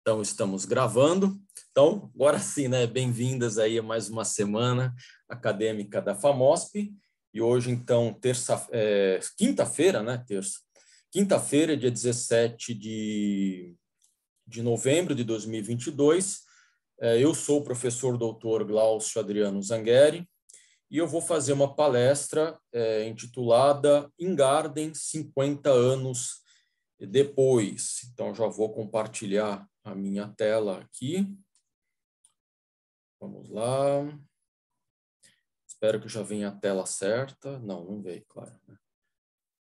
Então, estamos gravando. Então, agora sim, né? Bem-vindas aí a mais uma semana acadêmica da FAMOSP. E hoje, então, terça, é, quinta-feira, né? Terça. Quinta-feira, dia 17 de, de novembro de 2022. É, eu sou o professor doutor Glaucio Adriano Zangheri e eu vou fazer uma palestra é, intitulada Ingarden 50 anos depois. Então, já vou compartilhar a minha tela aqui. Vamos lá. Espero que já venha a tela certa. Não, não veio, claro. Né?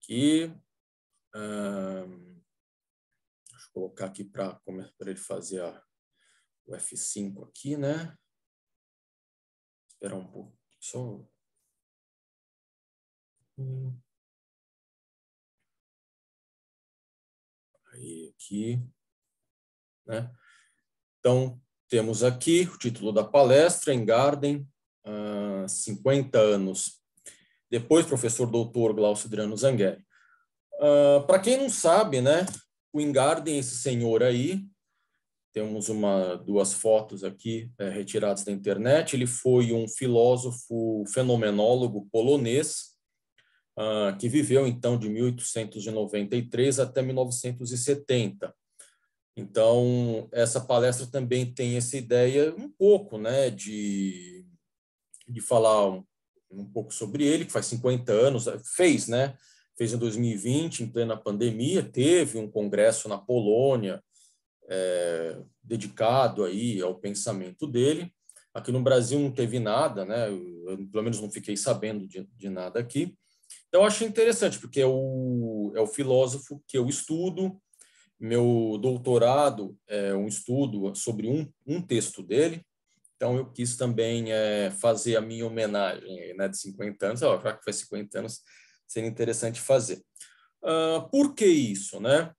Aqui. Um, deixa eu colocar aqui para ele fazer a, o F5 aqui, né? Esperar um pouco. Só. Aí, aqui. Né? Então, temos aqui o título da palestra, em Garden, uh, 50 anos. Depois, professor doutor Glaucio Adriano Zanghelli. Uh, ah, Para quem não sabe, né, o Ingarden, esse senhor aí, temos uma, duas fotos aqui é, retiradas da internet, ele foi um filósofo fenomenólogo polonês, uh, que viveu então de 1893 até 1970. Então, essa palestra também tem essa ideia um pouco né, de, de falar um, um pouco sobre ele, que faz 50 anos, fez, né? Fez em 2020, em plena pandemia, teve um congresso na Polônia é, dedicado aí ao pensamento dele. Aqui no Brasil não teve nada, né? Eu, pelo menos não fiquei sabendo de, de nada aqui. Então, eu acho interessante, porque é o, é o filósofo que eu estudo, meu doutorado é um estudo sobre um, um texto dele, então eu quis também é, fazer a minha homenagem né, de 50 anos, ó, já que faz 50 anos, seria interessante fazer. Uh, por que isso, né?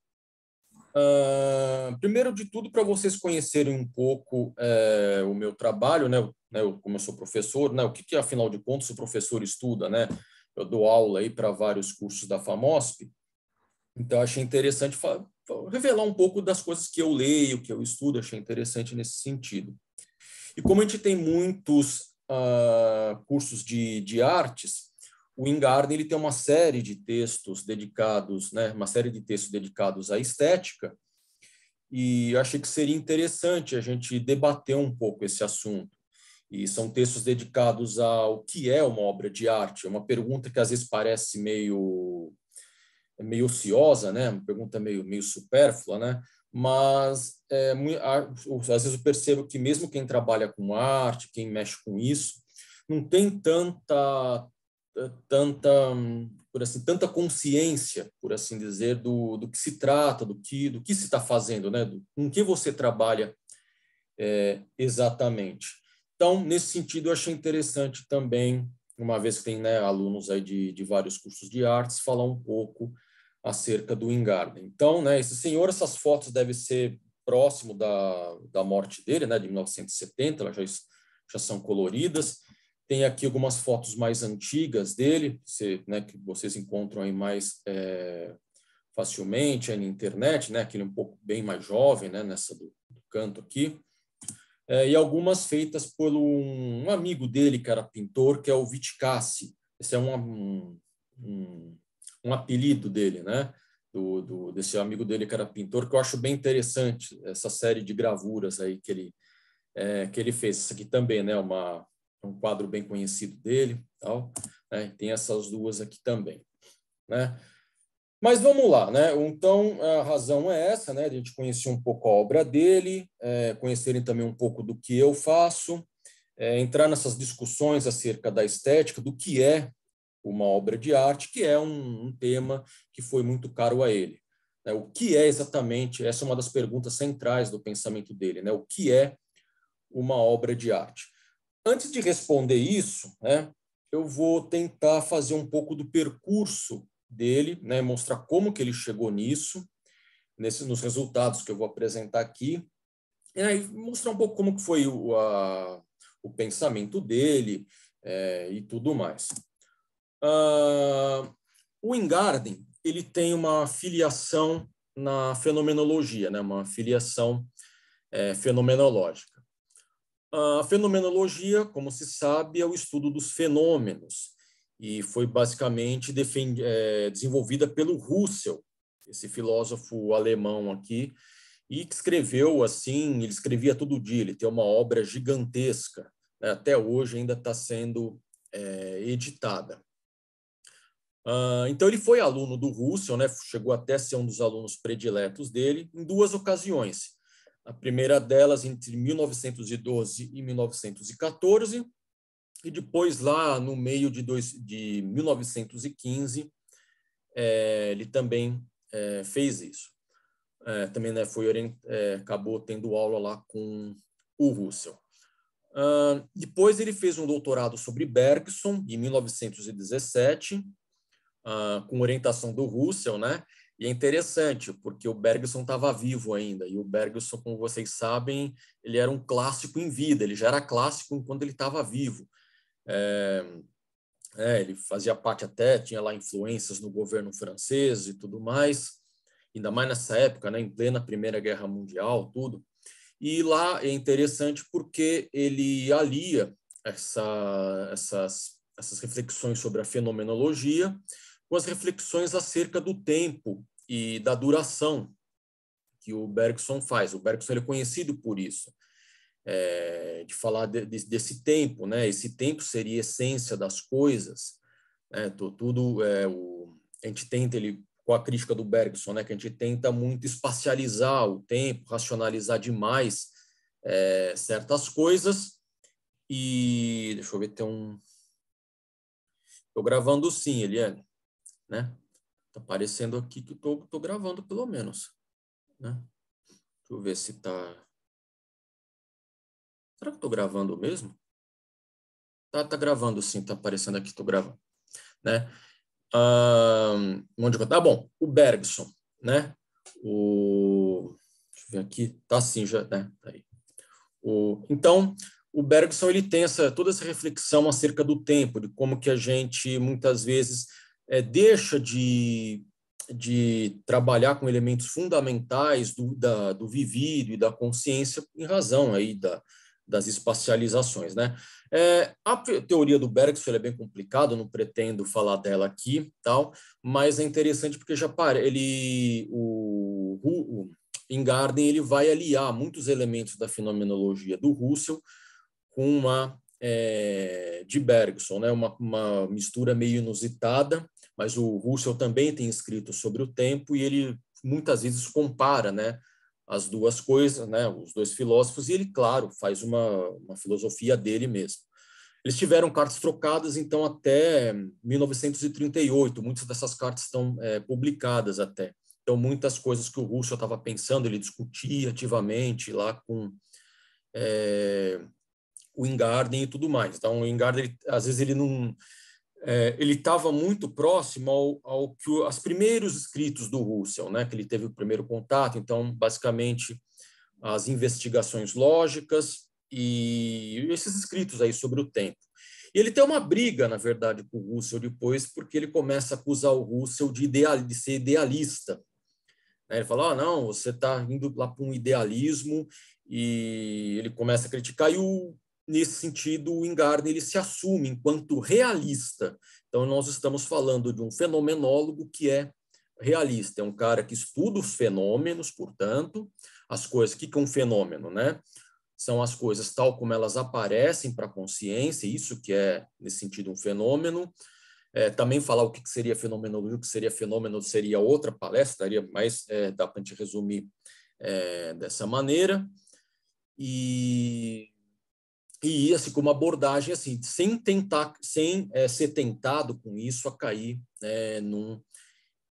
Uh, primeiro de tudo, para vocês conhecerem um pouco é, o meu trabalho, né, né? Eu, como eu sou professor, né? O que, que afinal de contas o professor estuda, né? Eu dou aula aí para vários cursos da FAMOSP então, achei interessante revelar um pouco das coisas que eu leio, que eu estudo, achei interessante nesse sentido. E como a gente tem muitos uh, cursos de, de artes, o Ingarden ele tem uma série de textos dedicados, né, uma série de textos dedicados à estética, e eu achei que seria interessante a gente debater um pouco esse assunto. E são textos dedicados ao que é uma obra de arte, é uma pergunta que às vezes parece meio meio ociosa, né? Uma pergunta meio, meio supérflua, né? Mas é, às vezes eu percebo que mesmo quem trabalha com arte, quem mexe com isso, não tem tanta eh, tanta hum, por assim tanta consciência por assim dizer do, do que se trata do que do que se está fazendo né do, com que você trabalha é, exatamente então nesse sentido eu achei interessante também uma vez que tem né, alunos aí de, de vários cursos de artes falar um pouco acerca do Ingarden. Então, né, esse senhor, essas fotos devem ser próximo da, da morte dele, né, de 1970, elas já, já são coloridas. Tem aqui algumas fotos mais antigas dele, você, né, que vocês encontram aí mais é, facilmente aí na internet, né, aquele um pouco bem mais jovem, né, nessa do, do canto aqui. É, e algumas feitas por um, um, amigo dele, que era pintor, que é o Vitcassi. Esse é um, um, um um apelido dele, né? Do, do, desse amigo dele que era pintor, que eu acho bem interessante essa série de gravuras aí que ele, é, que ele fez. Essa aqui também, né? Uma, um quadro bem conhecido dele, tal. Né? Tem essas duas aqui também, né? Mas vamos lá, né? Então a razão é essa, né? A gente conhecer um pouco a obra dele, é, conhecerem também um pouco do que eu faço, é, entrar nessas discussões acerca da estética, do que é uma obra de arte, que é um, um tema que foi muito caro a ele. Né? O que é exatamente, essa é uma das perguntas centrais do pensamento dele, né? o que é uma obra de arte? Antes de responder isso, né, eu vou tentar fazer um pouco do percurso dele, né, mostrar como que ele chegou nisso, nesse, nos resultados que eu vou apresentar aqui, e aí mostrar um pouco como que foi o, a, o pensamento dele é, e tudo mais. Uh, o Ingarden ele tem uma filiação na fenomenologia, né? uma filiação é, fenomenológica. A fenomenologia, como se sabe, é o estudo dos fenômenos e foi basicamente defend... é, desenvolvida pelo Russell, esse filósofo alemão aqui, e que escreveu assim, ele escrevia todo dia, ele tem uma obra gigantesca, né? até hoje ainda está sendo é, editada. Ah, então ele foi aluno do Russell, né? Chegou até ser um dos alunos prediletos dele em duas ocasiões. A primeira delas entre 1912 e 1914 e depois lá no meio de, dois, de 1915 é, ele também é, fez isso. É, também né, foi é, acabou tendo aula lá com o Russell. Uh, depois ele fez um doutorado sobre Bergson em 1917 uh, com orientação do Russell, né? E é interessante, porque o Bergson estava vivo ainda, e o Bergson, como vocês sabem, ele era um clássico em vida, ele já era clássico enquanto ele estava vivo. É, é, ele fazia parte até, tinha lá influências no governo francês e tudo mais, ainda mais nessa época, né, em plena Primeira Guerra Mundial, tudo. E lá é interessante porque ele alia essa, essas, essas reflexões sobre a fenomenologia com as reflexões acerca do tempo e da duração que o Bergson faz. O Bergson é conhecido por isso, é, de falar de, de, desse tempo, né? Esse tempo seria a essência das coisas, né? Tudo é, o, a gente tenta ele com a crítica do Bergson, né? Que a gente tenta muito espacializar o tempo, racionalizar demais é, certas coisas e deixa eu ver tem um Estou gravando sim, Eliane. É né? Tá aparecendo aqui que tô, tô gravando pelo menos, né? Deixa eu ver se tá... Será que tô gravando mesmo? Tá, tá gravando sim, tá aparecendo aqui, que tô gravando, né? Um, onde eu... Tá bom, o Bergson, né? O... Deixa eu ver aqui, tá sim já, né? Tá aí. O... Então, o Bergson ele tem essa, toda essa reflexão acerca do tempo, de como que a gente muitas vezes é, deixa de, de trabalhar com elementos fundamentais do, da, do vivido e da consciência em razão aí da, das espacializações. Né? É, a teoria do Bergson é bem complicada, não pretendo falar dela aqui, tal, mas é interessante porque já para ele o, o, o Garden, ele vai aliar muitos elementos da fenomenologia do Russell com uma é, de Bergson, né? uma, uma mistura meio inusitada mas o Russell também tem escrito sobre o tempo e ele muitas vezes compara, né, as duas coisas, né, os dois filósofos, e ele, claro, faz uma, uma filosofia dele mesmo. Eles tiveram cartas trocadas, então, até 1938, muitas dessas cartas estão é, publicadas até. Então, muitas coisas que o Russell estava pensando, ele discutia ativamente lá com é, o Ingarden e tudo mais. Então, o Ingarden, às vezes, ele não, é, ele estava muito próximo ao, ao que o, aos primeiros escritos do Russell, né, que ele teve o primeiro contato. Então, basicamente, as investigações lógicas e esses escritos aí sobre o tempo. E ele tem uma briga, na verdade, com o Russell depois, porque ele começa a acusar o Russell de, ideal, de ser idealista. Ele fala: ah, não, você está indo lá para um idealismo, e ele começa a criticar. E o nesse sentido, o Ingarden ele se assume enquanto realista. Então, nós estamos falando de um fenomenólogo que é realista, é um cara que estuda os fenômenos, portanto, as coisas. O que é um fenômeno, né? São as coisas tal como elas aparecem para a consciência, isso que é, nesse sentido, um fenômeno. É, também falar o que seria fenomenologia, o que seria fenômeno, seria outra palestra, estaria, mas é, dá para a gente resumir é, dessa maneira. E e assim com uma abordagem assim sem tentar sem é, ser tentado com isso a cair é, num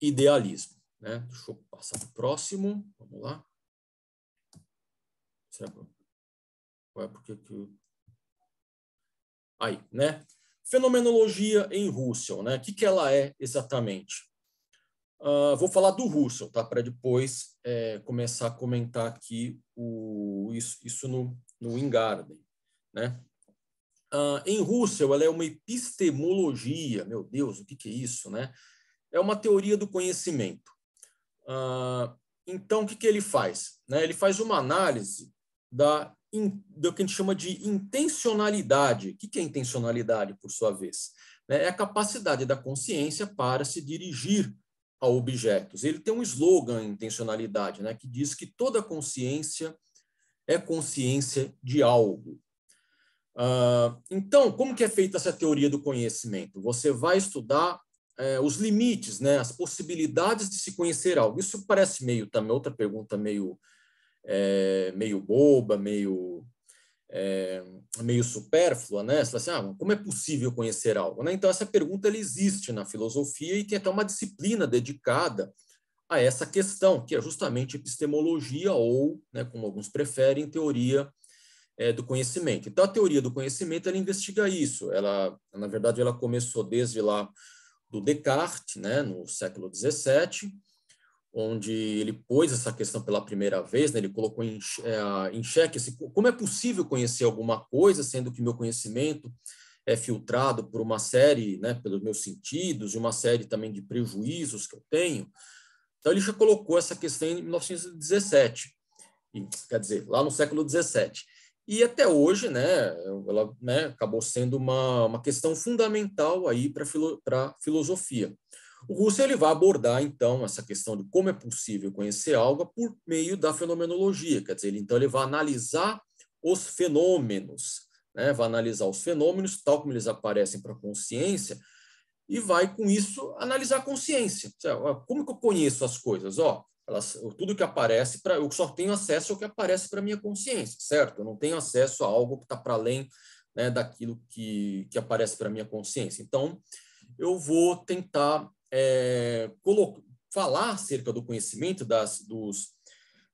idealismo né deixa eu passar para o próximo vamos lá vai porque que aí né fenomenologia em Russell né o que que ela é exatamente Uh, vou falar do Russell, tá? Para depois é, começar a comentar aqui o, isso, isso no, no Ingarden. Né? Uh, em Russell, ela é uma epistemologia. Meu Deus, o que, que é isso? Né? É uma teoria do conhecimento. Uh, então, o que, que ele faz? Né? Ele faz uma análise da, in, do que a gente chama de intencionalidade. O que, que é intencionalidade, por sua vez? Né? É a capacidade da consciência para se dirigir a objetos. Ele tem um slogan, intencionalidade, né? que diz que toda consciência é consciência de algo. Uh, então, como que é feita essa teoria do conhecimento? Você vai estudar é, os limites, né, as possibilidades de se conhecer algo. Isso parece meio também outra pergunta meio é, meio boba, meio é, meio supérflua, né? Você fala assim, ah, como é possível conhecer algo? Né? Então essa pergunta ela existe na filosofia e tem até uma disciplina dedicada a essa questão, que é justamente epistemologia ou, né, como alguns preferem, teoria é, do conhecimento. Então, a teoria do conhecimento, ela investiga isso. Ela, na verdade, ela começou desde lá do Descartes, né, no século XVII, onde ele pôs essa questão pela primeira vez, né, ele colocou em, é, em xeque esse, como é possível conhecer alguma coisa, sendo que meu conhecimento é filtrado por uma série, né, pelos meus sentidos, e uma série também de prejuízos que eu tenho. Então, ele já colocou essa questão em 1917, quer dizer, lá no século XVII. E até hoje, né, ela né, acabou sendo uma, uma questão fundamental aí para filo, a filosofia. O Russell ele vai abordar então essa questão de como é possível conhecer algo por meio da fenomenologia, quer dizer, ele, então ele vai analisar os fenômenos, né, vai analisar os fenômenos tal como eles aparecem para a consciência e vai com isso analisar a consciência. Como que eu conheço as coisas? Ó, elas, tudo que aparece, pra, eu só tenho acesso ao que aparece para minha consciência, certo? Eu não tenho acesso a algo que está para além né, daquilo que, que aparece para minha consciência. Então, eu vou tentar é, falar acerca do conhecimento, das, dos,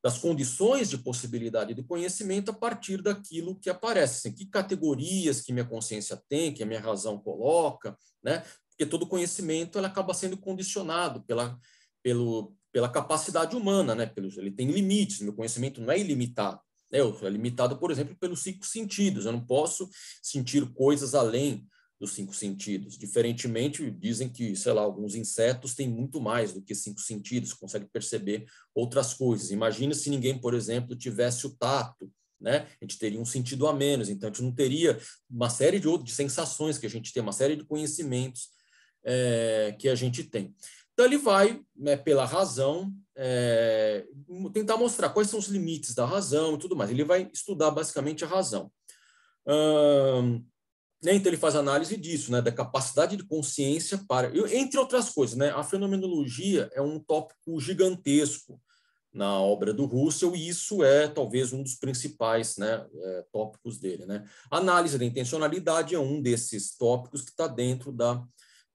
das condições de possibilidade do conhecimento a partir daquilo que aparece. Assim, que categorias que minha consciência tem, que a minha razão coloca, né? Porque todo conhecimento ela acaba sendo condicionado pela, pelo, pela capacidade humana, né? Pelos, ele tem limites, meu conhecimento não é ilimitado. Né? É limitado, por exemplo, pelos cinco sentidos. Eu não posso sentir coisas além dos cinco sentidos. Diferentemente, dizem que, sei lá, alguns insetos têm muito mais do que cinco sentidos, conseguem perceber outras coisas. Imagina se ninguém, por exemplo, tivesse o tato, né? A gente teria um sentido a menos, então a gente não teria uma série de outras de sensações que a gente tem, uma série de conhecimentos é, que a gente tem. Então, ele vai, né, pela razão, é, tentar mostrar quais são os limites da razão e tudo mais. Ele vai estudar basicamente a razão. Hum, né, então, ele faz análise disso, né, da capacidade de consciência para. Entre outras coisas, né, a fenomenologia é um tópico gigantesco na obra do Russell, e isso é talvez um dos principais né, é, tópicos dele. Né? A análise da intencionalidade é um desses tópicos que está dentro da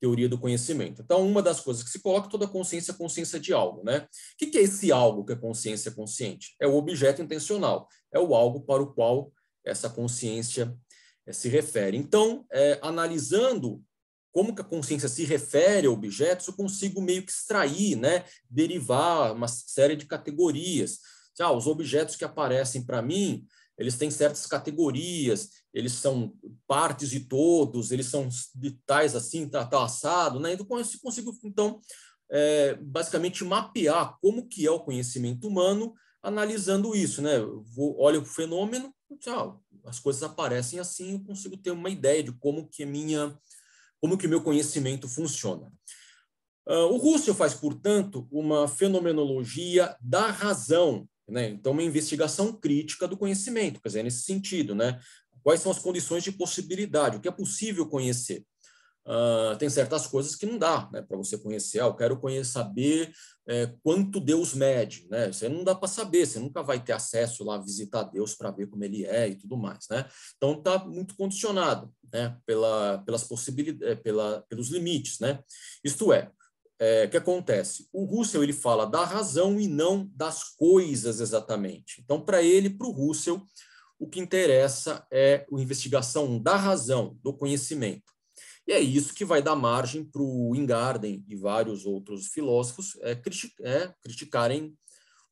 teoria do conhecimento. Então, uma das coisas que se coloca é toda consciência é consciência de algo, né? O que é esse algo que é consciência consciente? É o objeto intencional, é o algo para o qual essa consciência eh, se refere. Então, é, analisando como que a consciência se refere a objetos, eu consigo meio que extrair, né, derivar uma série de categorias. Ah, os objetos que aparecem para mim eles têm certas categorias, eles são partes de todos, eles são de tais assim, tá, tá assado, né? Então, eu consigo, então, é, basicamente mapear como que é o conhecimento humano analisando isso, né? vou, olho o fenômeno, tchau, ah, as coisas aparecem assim, eu consigo ter uma ideia de como que é minha, como que meu conhecimento funciona. Uh, o Russell faz, portanto, uma fenomenologia da razão, né? Então, uma investigação crítica do conhecimento, quer dizer, nesse sentido, né? quais são as condições de possibilidade, o que é possível conhecer. Uh, tem certas coisas que não dá né, para você conhecer. Ah, eu quero conhecer, saber é, quanto Deus mede. Né? Você não dá para saber, você nunca vai ter acesso lá a visitar Deus para ver como ele é e tudo mais. Né? Então está muito condicionado né, pela, pelas possibilidades, é, pela, pelos limites. Né? Isto é, é, que acontece? O Russell ele fala da razão e não das coisas exatamente. Então, para ele, para o Russell, o que interessa é a investigação da razão, do conhecimento. E é isso que vai dar margem para o Ingarden e vários outros filósofos é, é, criticarem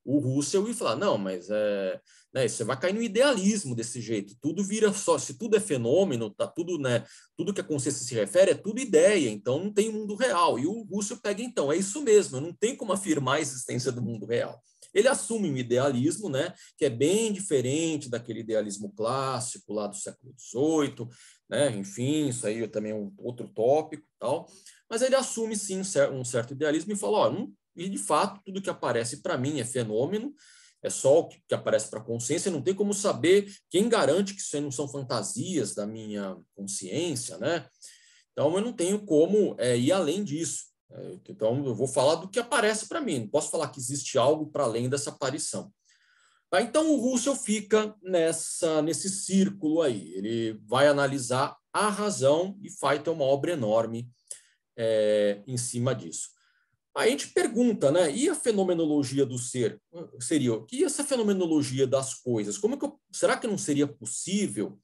o Russell e falar, não, mas é, né, você vai cair no idealismo desse jeito, tudo vira só, se tudo é fenômeno, tá tudo, né, tudo que a consciência se refere é tudo ideia, então não tem mundo real. E o Russell pega, então, é isso mesmo, não tem como afirmar a existência do mundo real. Ele assume um idealismo, né, que é bem diferente daquele idealismo clássico lá do século XVIII, né, enfim, isso aí é também é um outro tópico tal, mas ele assume sim um certo idealismo e fala, ó, não e de fato tudo que aparece para mim é fenômeno, é só o que, aparece para a consciência, não tem como saber quem garante que isso não são fantasias da minha consciência, né? Então eu não tenho como é, ir além disso. É, então eu vou falar do que aparece para mim, não posso falar que existe algo para além dessa aparição. Tá, então o Russell fica nessa nesse círculo aí. Ele vai analisar a razão e vai ter uma obra enorme é, em cima disso. Aí a gente pergunta, né? E a fenomenologia do ser? Seria, e essa fenomenologia das coisas? Como que eu, será que não seria possível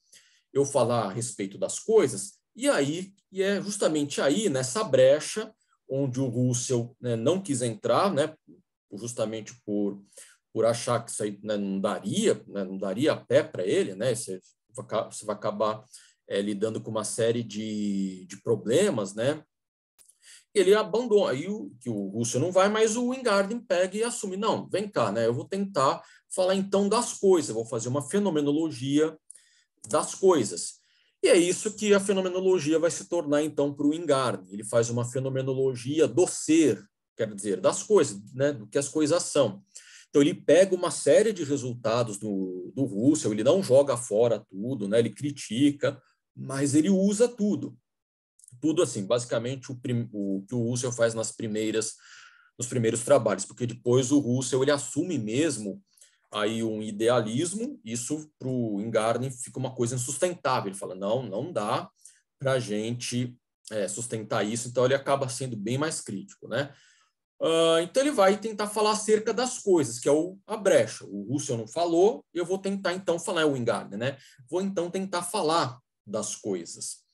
eu falar a respeito das coisas? E aí, e é justamente aí, nessa brecha, onde o Russell né, não quis entrar, né? Justamente por, por achar que isso aí né, não daria, né, não daria pé para ele, né? Você, você vai acabar é, lidando com uma série de, de problemas, né? ele abandona, aí o, que o Russo não vai, mas o Wingarden pega e assume, não, vem cá, né, eu vou tentar falar então das coisas, vou fazer uma fenomenologia das coisas. E é isso que a fenomenologia vai se tornar então para o Wingarden, ele faz uma fenomenologia do ser, quer dizer, das coisas, né, do que as coisas são. Então ele pega uma série de resultados do, do Russell, ele não joga fora tudo, né, ele critica, mas ele usa tudo tudo assim, basicamente o, prim, o que o Russell faz nas primeiras nos primeiros trabalhos, porque depois o Russell ele assume mesmo aí um idealismo, isso para o Ingarden fica uma coisa insustentável. Ele fala, não, não dá para a gente é, sustentar isso, então ele acaba sendo bem mais crítico, né? Uh, então ele vai tentar falar acerca das coisas, que é o, a brecha. O Russell não falou, eu vou tentar então falar, é o Ingarden, né? Vou então tentar falar das coisas.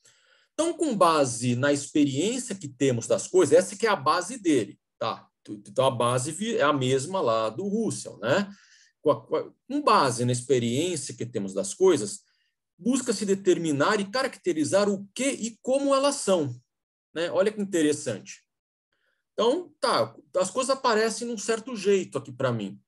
Então, com base na experiência que temos das coisas, essa que é a base dele, tá? Então, a base é a mesma lá do Russell, né? Com base na experiência que temos das coisas, busca-se determinar e caracterizar o que e como elas são. Né? Olha que interessante. Então, tá, as coisas aparecem num certo jeito aqui para mim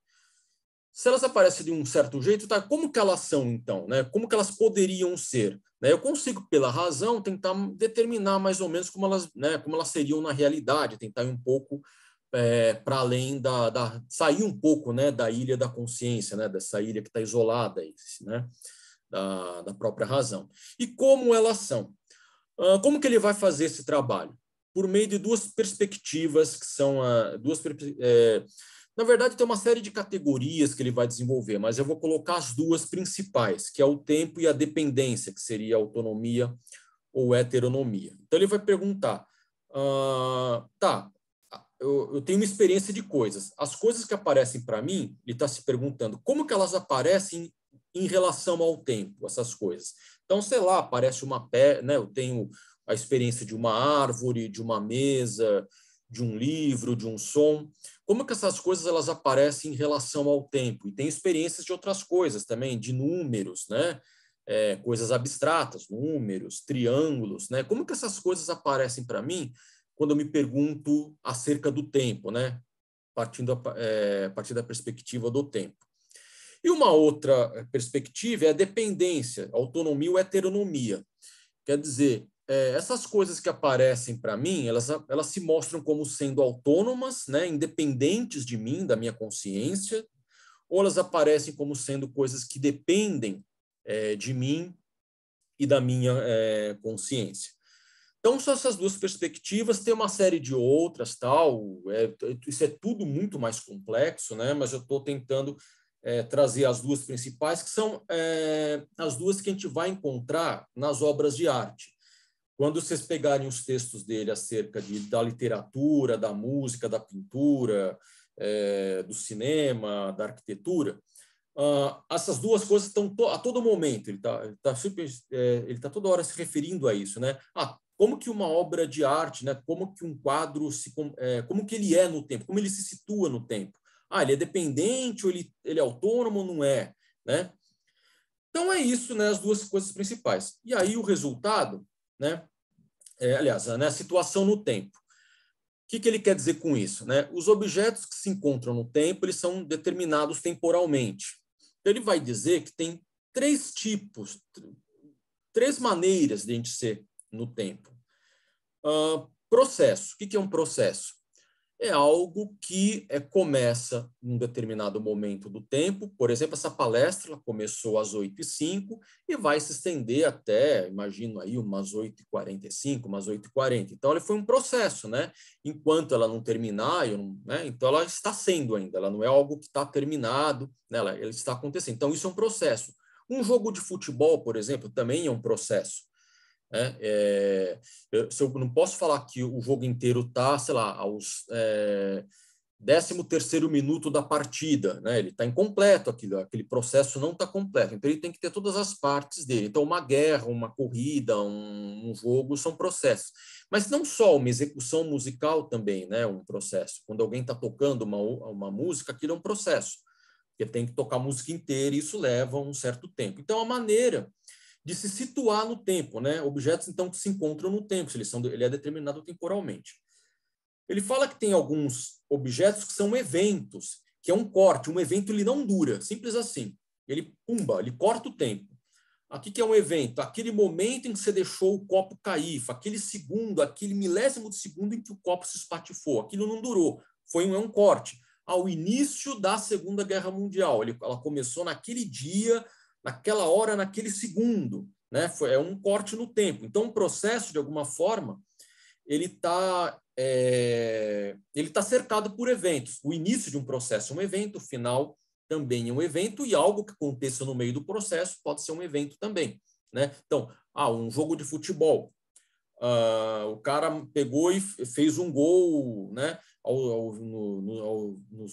se elas aparecem de um certo jeito, tá? Como que elas são então, né? Como que elas poderiam ser? Né? Eu consigo pela razão tentar determinar mais ou menos como elas, né? Como elas seriam na realidade, tentar ir um pouco é, para além da, da, sair um pouco, né? Da ilha da consciência, né? Dessa ilha que está isolada, né? Da, da própria razão. E como elas são? Uh, como que ele vai fazer esse trabalho? Por meio de duas perspectivas que são a, duas é, na verdade, tem uma série de categorias que ele vai desenvolver, mas eu vou colocar as duas principais, que é o tempo e a dependência, que seria autonomia ou heteronomia. Então, ele vai perguntar: ah, tá, eu, eu, tenho uma experiência de coisas. As coisas que aparecem para mim, ele está se perguntando como que elas aparecem em relação ao tempo, essas coisas. Então, sei lá, aparece uma pedra, né? eu tenho a experiência de uma árvore, de uma mesa, de um livro, de um som como que essas coisas elas aparecem em relação ao tempo? E tem experiências de outras coisas também, de números, né? É, coisas abstratas, números, triângulos, né? Como que essas coisas aparecem para mim quando eu me pergunto acerca do tempo, né? Partindo a, é, a partir da perspectiva do tempo. E uma outra é, perspectiva é a dependência, autonomia ou heteronomia. Quer dizer, é, essas coisas que aparecem para mim, elas, elas se mostram como sendo autônomas, né, independentes de mim, da minha consciência, ou elas aparecem como sendo coisas que dependem é, de mim e da minha é, consciência. Então, são essas duas perspectivas, tem uma série de outras, tal, é, isso é tudo muito mais complexo, né, mas eu estou tentando é, trazer as duas principais, que são é, as duas que a gente vai encontrar nas obras de arte. Quando vocês pegarem os textos dele acerca de, da literatura, da música, da pintura, é, do cinema, da arquitetura, ah, essas duas coisas estão to, a todo momento. Ele está ele tá é, tá toda hora se referindo a isso, né? Ah, como que uma obra de arte, né? Como que um quadro se, é, como que ele é no tempo? Como ele se situa no tempo? Ah, ele é dependente ou ele, ele é autônomo ou não é, né? Então é isso, né? As duas coisas principais. E aí o resultado né? É, aliás, né, a situação no tempo. O que, que ele quer dizer com isso? Né? Os objetos que se encontram no tempo eles são determinados temporalmente. Então, ele vai dizer que tem três tipos, três maneiras de a gente ser no tempo. Uh, processo. O que, que é um processo? é algo que é, começa num determinado momento do tempo. Por exemplo, essa palestra começou às 8 e 05 e vai se estender até, imagino aí, umas 8h45, umas 8h40. Então, ele foi um processo, né? Enquanto ela não terminar, não, né? então ela está sendo ainda, ela não é algo que está terminado, né? ela, ela está acontecendo. Então, isso é um processo. Um jogo de futebol, por exemplo, também é um processo. Né? É, eu, eu, não posso falar que o jogo inteiro está, sei lá, aos é, décimo 13 terceiro minuto da partida, né? ele está incompleto, aquilo, aquele processo não está completo, então ele tem que ter todas as partes dele. Então, uma guerra, uma corrida, um, um jogo são processos. Mas não só, uma execução musical também né? um processo. Quando alguém está tocando uma, uma música, aquilo é um processo, porque tem que tocar a música inteira e isso leva um certo tempo. Então, a maneira de se situar no tempo, né? Objetos então que se encontram no tempo, se eles são, ele é determinado temporalmente. Ele fala que tem alguns objetos que são eventos, que é um corte, um evento ele não dura, simples assim. Ele pumba, ele corta o tempo. Aqui que é um evento, aquele momento em que você deixou o copo cair, aquele segundo, aquele milésimo de segundo em que o copo se espatifou, aquilo não durou, foi um, é um corte. Ao início da Segunda Guerra Mundial, ele, ela começou naquele dia, naquela hora, naquele segundo. Né? Foi, é um corte no tempo. Então, o processo, de alguma forma, ele está é, ele tá cercado por eventos. O início de um processo é um evento, o final também é um evento, e algo que aconteça no meio do processo pode ser um evento também. Né? Então, ah, um jogo de futebol Uh, o cara pegou e fez um gol né, ao, ao, no, no,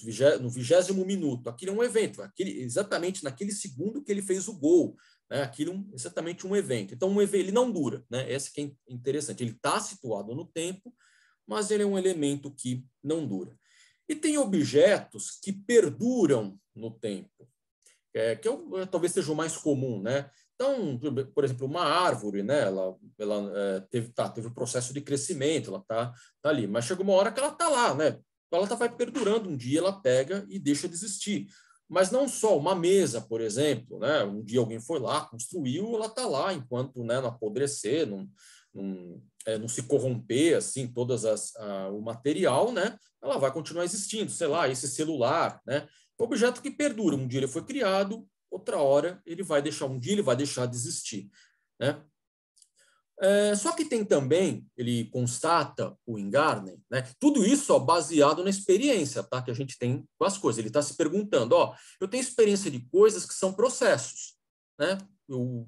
vigésimo minuto. Aquilo é um evento, aquele, exatamente naquele segundo que ele fez o gol. Né, aquilo é exatamente um evento. Então, um evento, ele não dura. Né, esse que é interessante. Ele está situado no tempo, mas ele é um elemento que não dura. E tem objetos que perduram no tempo, é, que é, é talvez seja o mais comum, né? Então, por exemplo, uma árvore, né? Ela, ela é, teve, tá, teve um processo de crescimento, ela tá, tá ali, mas chegou uma hora que ela tá lá, né? Ela tá, vai perdurando, um dia ela pega e deixa de existir. Mas não só uma mesa, por exemplo, né? Um dia alguém foi lá, construiu, ela tá lá enquanto, né? Não apodrecer, não, não, é, não se corromper, assim, todas as a, o material, né? Ela vai continuar existindo, sei lá, esse celular, né? Objeto que perdura, um dia ele foi criado, outra hora ele vai deixar um dia, ele vai deixar de existir. Né? É, só que tem também, ele constata o engarne né? tudo isso ó, baseado na experiência tá? que a gente tem com as coisas. Ele está se perguntando: ó, eu tenho experiência de coisas que são processos. Né? Eu,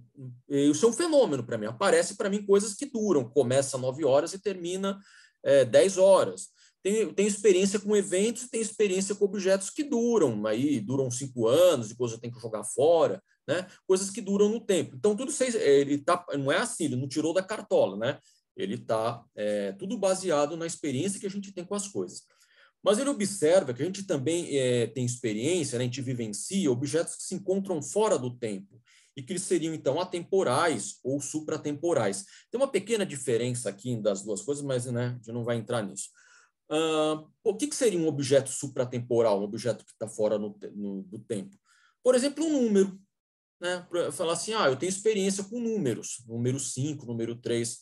eu, isso é um fenômeno para mim. Aparece para mim coisas que duram, começa 9 horas e termina é, 10 horas tem, tem experiência com eventos, tem experiência com objetos que duram, aí duram cinco anos, depois eu tenho que jogar fora, né? Coisas que duram no tempo. Então, tudo isso ele tá, não é assim, ele não tirou da cartola, né? Ele está é, tudo baseado na experiência que a gente tem com as coisas. Mas ele observa que a gente também é, tem experiência, né? a gente vivencia objetos que se encontram fora do tempo e que eles seriam, então, atemporais ou supratemporais. Tem uma pequena diferença aqui das duas coisas, mas né, a gente não vai entrar nisso. Uh, o que, que, seria um objeto supratemporal, um objeto que está fora no, no, do tempo? Por exemplo, um número. Né? Falar assim, ah, eu tenho experiência com números, número 5, número 3.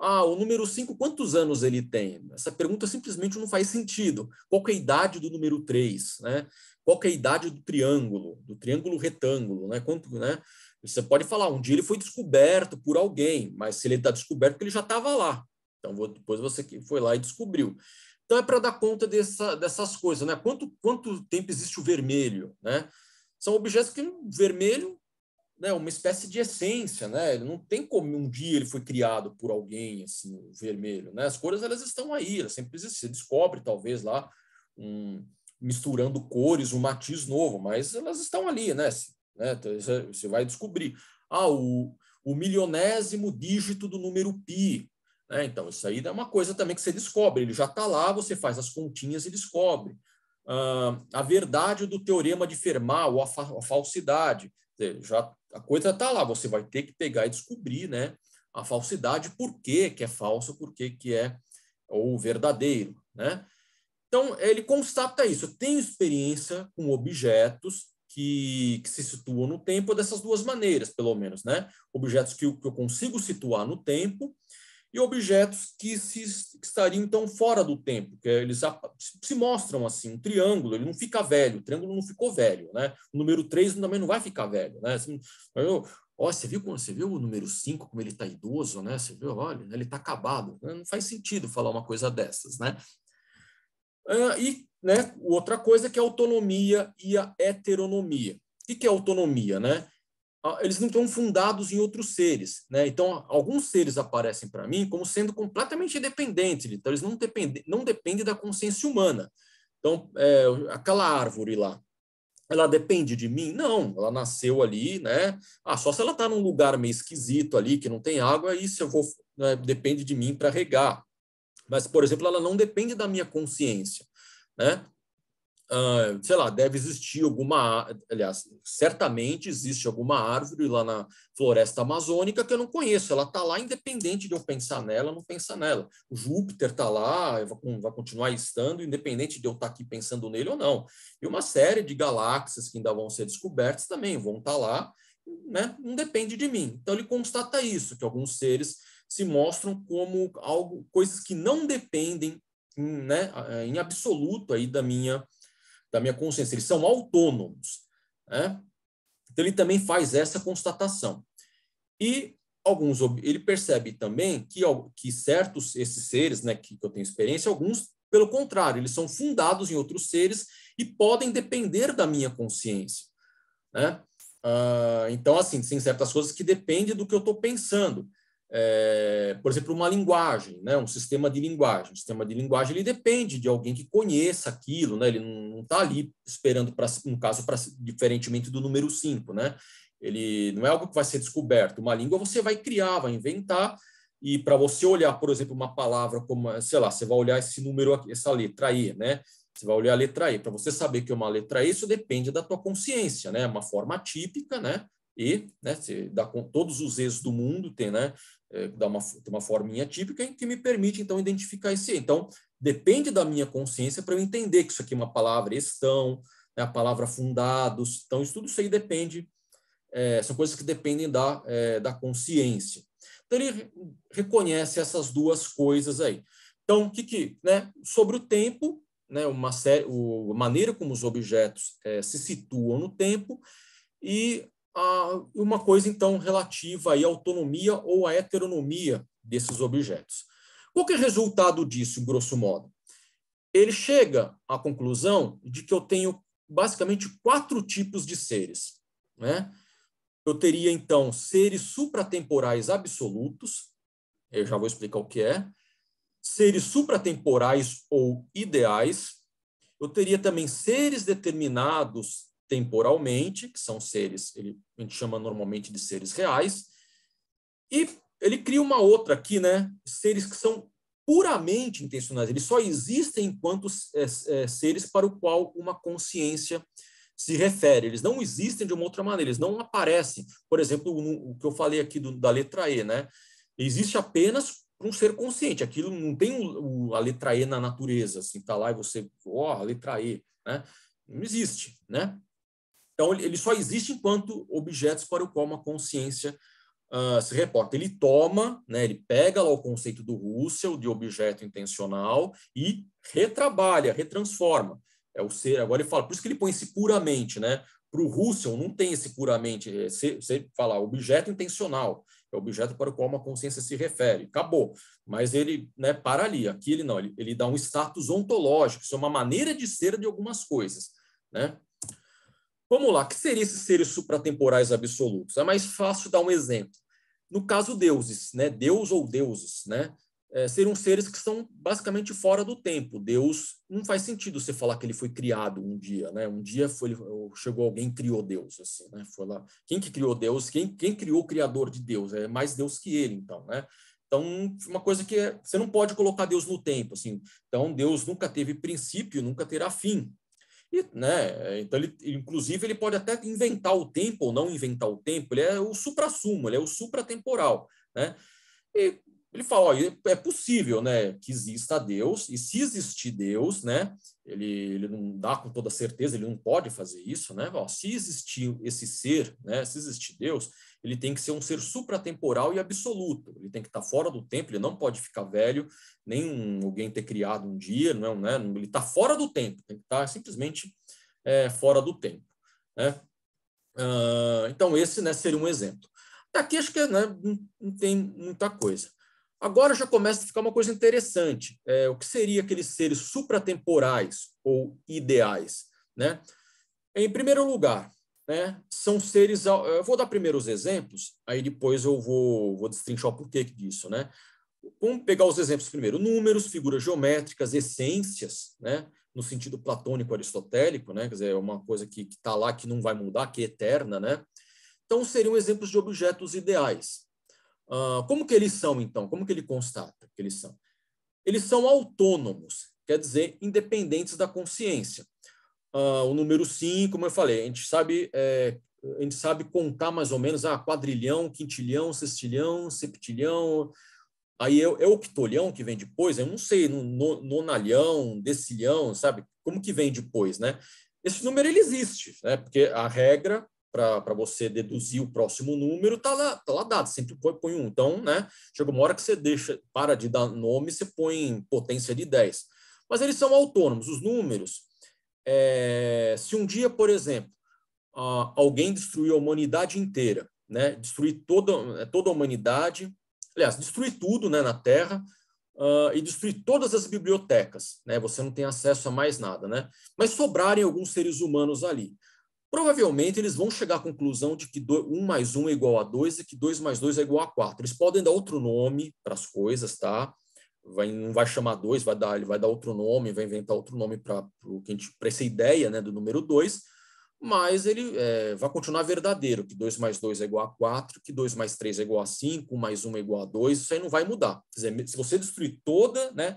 Ah, o número 5, quantos anos ele tem? Essa pergunta simplesmente não faz sentido. Qual é a idade do número 3? Né? Qual é a idade do triângulo, do triângulo retângulo? Né? Quanto, né? Você pode falar, um dia ele foi descoberto por alguém, mas se ele está descoberto, ele já estava lá. Então, depois você foi lá e descobriu. Então é para dar conta dessa, dessas coisas, né? Quanto, quanto tempo existe o vermelho, né? São objetos que vermelho né, é uma espécie de essência, né? Ele não tem como um dia ele foi criado por alguém assim, vermelho, né? As cores elas estão aí, elas sempre existem. Você descobre talvez lá um, misturando cores, um matiz novo, mas elas estão ali, né? né? Então, você vai descobrir. Ah, o, o milionésimo dígito do número pi, é, então, isso aí é uma coisa também que você descobre. Ele já está lá, você faz as continhas e descobre. Ah, a verdade do teorema de Fermat ou a, fa a falsidade. Já, a coisa está lá, você vai ter que pegar e descobrir né, a falsidade, por que, que é falso, por que, que é ou verdadeiro. Né? Então, ele constata isso. Eu tenho experiência com objetos que, que, se situam no tempo dessas duas maneiras, pelo menos, né? Objetos que, que eu consigo situar no tempo e objetos que, se, que estariam então fora do tempo, que é, eles se mostram assim, um triângulo, ele não fica velho, o triângulo não ficou velho, né? O número 3 também não vai ficar velho, né? Assim, eu, ó, você viu, você viu o número 5, como ele está idoso, né? Você viu, olha, né, ele está acabado. Né? Não faz sentido falar uma coisa dessas, né? Ah, e né, outra coisa é que é a autonomia e a heteronomia. O que, que é autonomia, né? Ah, eles não estão fundados em outros seres, né? Então, alguns seres aparecem para mim como sendo completamente independentes, então eles não dependem, não dependem da consciência humana. Então, é, aquela árvore lá, ela depende de mim? Não, ela nasceu ali, né? Ah, só se ela está num lugar meio esquisito ali, que não tem água, isso eu vou, né, depende de mim para regar. Mas, por exemplo, ela não depende da minha consciência, né? Ah, sei lá, deve existir alguma, aliás, certamente existe alguma árvore lá na floresta amazônica que eu não conheço. Ela está lá, independente de eu pensar nela, ou não pensar nela. O Júpiter está lá, vai continuar estando, independente de eu estar tá aqui pensando nele ou não. E uma série de galáxias que ainda vão ser descobertas também vão estar tá lá, né? Não depende de mim. Então ele constata isso, que alguns seres se mostram como algo, coisas que não dependem, né, em absoluto aí da minha da minha consciência, eles são autônomos. Né? Então, ele também faz essa constatação. E alguns ele percebe também que, que certos esses seres, né, que, que eu tenho experiência, alguns, pelo contrário, eles são fundados em outros seres e podem depender da minha consciência. Né? Ah, então, assim, tem certas coisas que dependem do que eu estou pensando é, por exemplo, uma linguagem, né? um sistema de linguagem. O sistema de linguagem ele depende de alguém que conheça aquilo, né? ele não está ali esperando, pra, no caso, pra, diferentemente do número 5. Né? Ele não é algo que vai ser descoberto. Uma língua você vai criar, vai inventar, e para você olhar, por exemplo, uma palavra como, sei lá, você vai olhar esse número, aqui, essa letra E, né? Você vai olhar a letra E. Para você saber que é uma letra E, isso depende da tua consciência, né? É uma forma típica, né? E, né, com todos os ex do mundo tem, né, de é, dá uma, uma forminha típica que me permite, então, identificar esse. Então, depende da minha consciência para eu entender que isso aqui é uma palavra estão, né, a palavra fundados. Então, isso tudo isso aí depende, é, são coisas que dependem da, é, da consciência. Então, ele reconhece essas duas coisas aí. Então, o que que, né, sobre o tempo, né, uma série, o, a maneira como os objetos é, se situam no tempo e a uma coisa, então, relativa à autonomia ou à heteronomia desses objetos. Qual é o resultado disso, grosso modo? Ele chega à conclusão de que eu tenho basicamente quatro tipos de seres. Né? Eu teria, então, seres supratemporais absolutos, eu já vou explicar o que é, seres supratemporais ou ideais, eu teria também seres determinados temporalmente, que são seres, ele, a gente chama normalmente de seres reais, e ele cria uma outra aqui, né? Seres que são puramente intencionais, eles só existem enquanto é, é, seres para o qual uma consciência se refere, eles não existem de uma outra maneira, eles não aparecem. Por exemplo, no, o que eu falei aqui do, da letra E, né? Existe apenas um ser consciente, aquilo não tem o, o, a letra E na natureza, assim, tá lá e você, ó, oh, a letra E, né? Não existe, né? Então, ele, só existe enquanto objetos para o qual uma consciência Uh, se reporta. Ele toma, né, ele pega lá o conceito do Russell de objeto intencional e retrabalha, retransforma. É o ser. Agora ele fala, por isso que ele põe esse puramente, né? Para o Russell não tem esse puramente. Você, é, você fala objeto intencional, é objeto para o qual uma consciência se refere. Acabou. Mas ele né, para ali. Aqui ele não, ele, ele dá um status ontológico, isso é uma maneira de ser de algumas coisas. Né? Vamos lá, o que seriam esses seres supratemporais absolutos? É mais fácil dar um exemplo. No caso, deuses, né? Deus ou deuses, né? É, seriam seres que são basicamente fora do tempo. Deus não faz sentido você falar que ele foi criado um dia, né? Um dia foi, chegou alguém e criou Deus, assim, né? Foi lá. Quem que criou Deus? Quem, quem criou o criador de Deus? É mais Deus que ele, então, né? Então, uma coisa que é, você não pode colocar Deus no tempo, assim. Então, Deus nunca teve princípio, nunca terá fim. E, né, é, então, ele, inclusive, ele pode até inventar o tempo ou não inventar o tempo, ele é o supra-sumo ele é o supratemporal. Né? E ele fala, ó, é possível, né, que exista Deus, e se existir Deus, né, ele, ele não dá com toda certeza, ele não pode fazer isso, né, ó, se existir esse ser, né, se existir Deus, ele tem que ser um ser supratemporal e absoluto, ele tem que estar tá fora do tempo, ele não pode ficar velho, nem um, alguém ter criado um dia, não é, né, ele está fora do tempo, tem que estar tá simplesmente é, fora do tempo, né. Uh, então esse, né, seria um exemplo. Daqui acho que né, não tem muita coisa. Agora já começa a ficar uma coisa interessante. É, o que seria aqueles seres supratemporais ou ideais? Né? Em primeiro lugar, né, são seres. Eu vou dar primeiro os exemplos, aí depois eu vou, vou destrinchar o porquê disso. Né? Vamos pegar os exemplos primeiro: números, figuras geométricas, essências, né? no sentido platônico aristotélico, né? quer dizer, é uma coisa que está lá que não vai mudar, que é eterna. Né? Então, seriam exemplos de objetos ideais. Ah, como que eles são, então? Como que ele constata que eles são? Eles são autônomos, quer dizer, independentes da consciência. Uh, o número 5, como eu falei, a gente sabe é, a gente sabe contar mais ou menos ah, quadrilhão, quintilhão, sextilhão, septilhão. Aí é, é octolhão que vem depois, eu não sei, no, nonalhão, decilhão, sabe? Como que vem depois, né? Esse número ele existe, né? Porque a regra para você deduzir o próximo número, tá lá, tá lá dado, sempre põe, põe um. Então, né, chega uma hora que você deixa, para de dar nome, você põe potência de 10. Mas eles são autônomos, os números. É, se um dia, por exemplo, alguém destruir a humanidade inteira, né, destruir toda, é, toda a humanidade, aliás, destruir tudo né, na Terra, Uh, e destruir todas as bibliotecas, né? Você não tem acesso a mais nada, né? Mas sobrarem alguns seres humanos ali provavelmente eles vão chegar à conclusão de que 1 mais 1 é igual a 2 e que 2 mais 2 é igual a 4. Eles podem dar outro nome para as coisas, tá? Vai, não vai chamar 2, vai dar, ele vai dar outro nome, vai inventar outro nome para essa ideia né, do número 2, mas ele é, vai continuar verdadeiro, que 2 mais 2 é igual a 4, que 2 mais 3 é igual a 5, 1 mais 1 é igual a 2, isso aí não vai mudar. Quer dizer, se você destruir toda, né,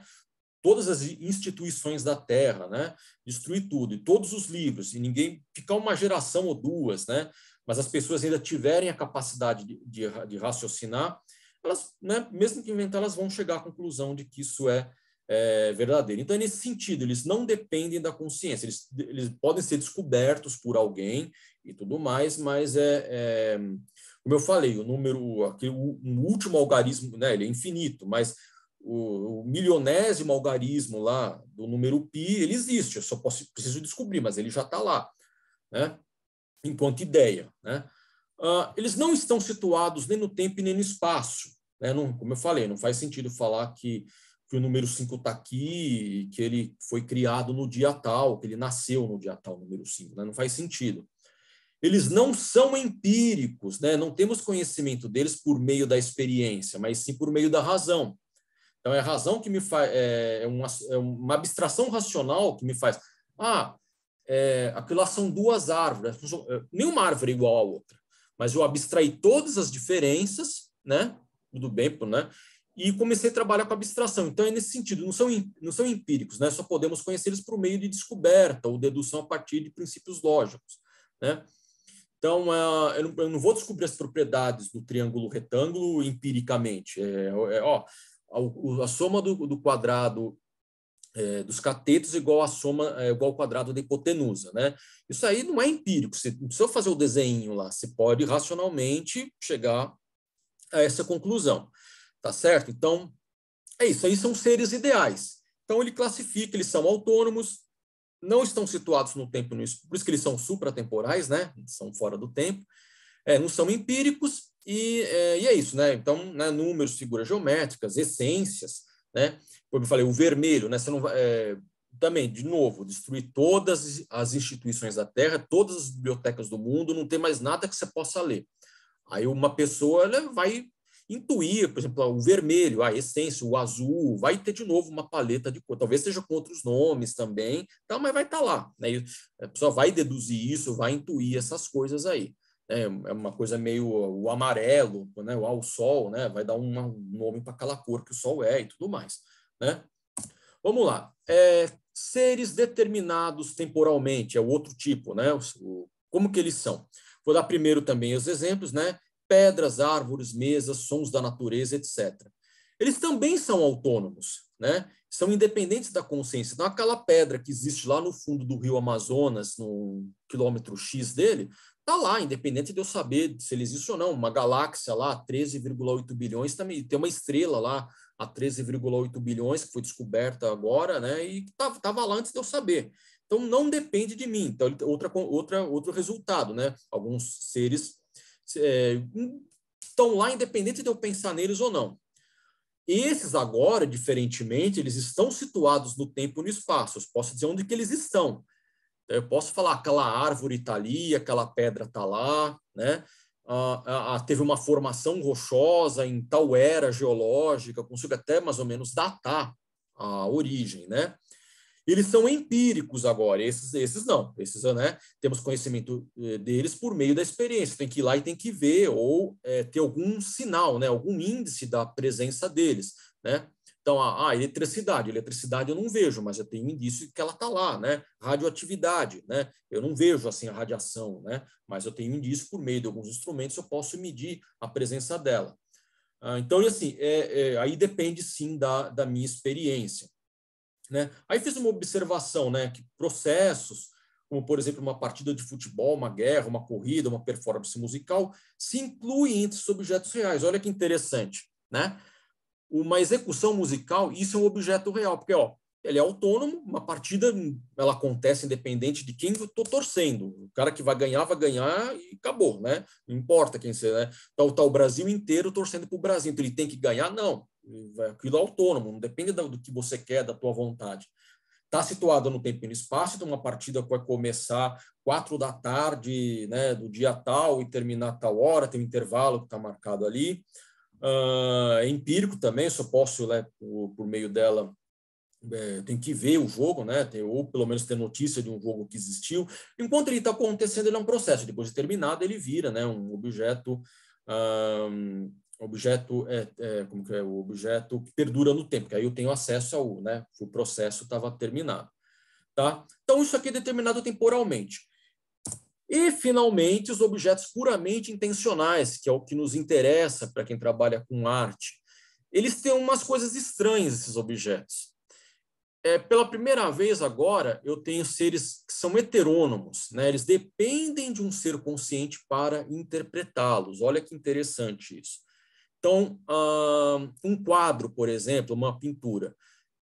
todas as instituições da terra, né? Destruir tudo e todos os livros e ninguém ficar uma geração ou duas, né? Mas as pessoas ainda tiverem a capacidade de, de, de raciocinar, elas, né? Mesmo que inventar, elas vão chegar à conclusão de que isso é, é verdadeiro. Então, é nesse sentido, eles não dependem da consciência. Eles, eles, podem ser descobertos por alguém e tudo mais, mas é, é como eu falei, o número, aqui, o, o último algarismo, né? Ele é infinito, mas o, o milionésimo algarismo lá do número pi, ele existe, eu só posso, preciso descobrir, mas ele já está lá, né? enquanto ideia. Né? Uh, eles não estão situados nem no tempo e nem no espaço. Né? Não, como eu falei, não faz sentido falar que, que o número 5 está aqui, que ele foi criado no dia tal, que ele nasceu no dia tal, número 5. Né? Não faz sentido. Eles não são empíricos, né? não temos conhecimento deles por meio da experiência, mas sim por meio da razão. Então, é a razão que me faz, é, é, uma, é uma abstração racional que me faz, ah, é, aquilo lá são duas árvores, é, nenhuma árvore é igual à outra, mas eu abstraí todas as diferenças, né? Tudo bem, né? E comecei a trabalhar com abstração. Então, é nesse sentido, não são, não são empíricos, né? Só podemos conhecê-los por meio de descoberta ou dedução a partir de princípios lógicos, né? Então, é, eu não vou descobrir as propriedades do triângulo retângulo empiricamente. É, é ó, a soma do, do quadrado é, dos catetos igual a soma é, igual ao quadrado da hipotenusa, né? Isso aí não é empírico. Você não precisa fazer o desenho lá. Você pode racionalmente chegar a essa conclusão, tá certo? Então é isso. Aí são seres ideais. Então ele classifica. Eles são autônomos, não estão situados no tempo Por isso que eles são supratemporais, né? São fora do tempo. É, não são empíricos e é, e é isso, né? Então, né, números, figuras geométricas, essências, né? Como eu falei, o vermelho, né? Você não vai, é, eh, também, de novo, destruir todas as instituições da Terra, todas as bibliotecas do mundo, não ter mais nada que você possa ler. Aí uma pessoa vai intuir, por exemplo, ah, o vermelho, a essência, o azul, vai ter de novo uma paleta de cor. Talvez seja com outros nomes também, tá, mas vai estar tá lá. Né? A pessoa vai deduzir isso, vai intuir essas coisas aí. É, é uma coisa meio o amarelo, né, o ao sol, né, vai dar um nome para aquela cor que o sol é e tudo mais, né? Vamos lá. É, seres determinados temporalmente é o outro tipo, né? O, como que eles são? Vou dar primeiro também os exemplos, né? Pedras, árvores, mesas, sons da natureza, etc. Eles também são autônomos, né? São independentes da consciência. Então, aquela pedra que existe lá no fundo do rio Amazonas, no quilômetro X dele, Está lá, independente de eu saber se ele existe ou não, uma galáxia lá, 13,8 bilhões, também tá tem uma estrela lá, a 13,8 bilhões, que foi descoberta agora, né? E estava tá, tava lá antes de eu saber. Então, não depende de mim. Então, outra, outra, outro resultado, né? Alguns seres é, estão lá, independente de eu pensar neles ou não. Esses agora, diferentemente, eles estão situados no tempo e no espaço. Eu posso dizer onde que eles estão eu posso falar aquela árvore está ali, aquela pedra está lá, né? Ah, ah, ah, teve uma formação rochosa em tal era geológica, consigo até mais ou menos datar a origem, né? Eles são empíricos agora, esses, esses não, esses, né? Temos conhecimento eh, deles por meio da experiência, tem que ir lá e tem que ver, ou é, ter algum sinal, né? Algum índice da presença deles, né? Então, a, a, eletricidade, eletricidade eu não vejo, mas eu tenho indício que ela está lá, né? Radioatividade, né? Eu não vejo assim a radiação, né? Mas eu tenho indício por meio de alguns instrumentos, eu posso medir a presença dela. Ah, então, assim, é, é, aí depende sim da, da minha experiência. Né? Aí fiz uma observação, né? Que processos, como por exemplo uma partida de futebol, uma guerra, uma corrida, uma performance musical, se incluem entre os objetos reais. Olha que interessante, né? uma execução musical, isso é um objeto real, porque ó, ele é autônomo, uma partida ela acontece independente de quem eu tá estou torcendo. O cara que vai ganhar, vai ganhar e acabou, né? Não importa quem seja, né? Tá, tá o Brasil inteiro torcendo para o Brasil, então ele tem que ganhar? Não. Aquilo é autônomo, não depende do que você quer, da tua vontade. Está situada no tempo e no espaço, então uma partida que vai começar quatro da tarde né, do dia tal e terminar tal hora, tem um intervalo que está marcado ali uh, empírico também, só posso, né, por, por meio dela, é, tem que ver o jogo, né? Tem, ou pelo menos ter notícia de um jogo que existiu. Enquanto ele está acontecendo, ele é um processo. Depois de terminado, ele vira, né? Um objeto, um, objeto é, é, como que é o objeto que perdura no tempo. Que aí eu tenho acesso ao, né? O processo estava terminado, tá? Então isso aqui é determinado temporalmente. E, finalmente, os objetos puramente intencionais, que é o que nos interessa para quem trabalha com arte. Eles têm umas coisas estranhas, esses objetos. É, pela primeira vez agora, eu tenho seres que são heterônomos, né? eles dependem de um ser consciente para interpretá-los. Olha que interessante isso. Então, ah, um quadro, por exemplo, uma pintura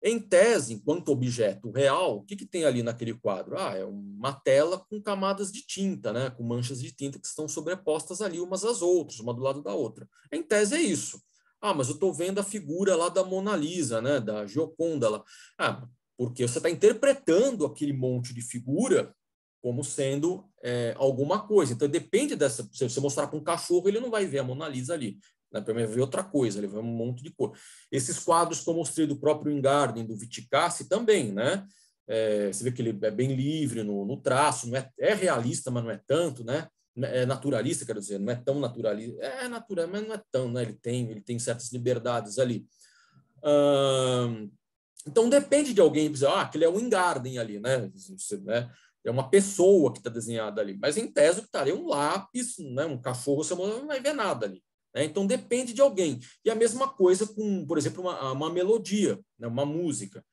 em tese, enquanto objeto real, o que, que tem ali naquele quadro? Ah, é uma tela com camadas de tinta, né? com manchas de tinta que estão sobrepostas ali umas às outras, uma do lado da outra. Em tese é isso. Ah, mas eu estou vendo a figura lá da Mona Lisa, né? da Gioconda. Lá. Ah, porque você está interpretando aquele monte de figura como sendo é, alguma coisa. Então, depende dessa. Se você mostrar para um cachorro, ele não vai ver a Mona Lisa ali. Né? Para mim, ver outra coisa, ele vai um monte de cor. Esses quadros que eu mostrei do próprio Ingarden, do Viticassi, também, né? É, você vê que ele é bem livre no, no traço, não é, é realista, mas não é tanto, né? É, é naturalista, quero dizer, não é tão naturalista. É, é natural, mas não é tão, né? Ele tem, ele tem certas liberdades ali. Hum, então depende de alguém dizer, ah, aquele é o Ingarden ali, né? né? É uma pessoa que está desenhada ali. Mas em tese, o que estaria tá é um lápis, né? um cachorro, você não vai ver nada ali. Né? Então depende de alguém. E a mesma coisa com, por exemplo, uma, uma melodia, né? uma música.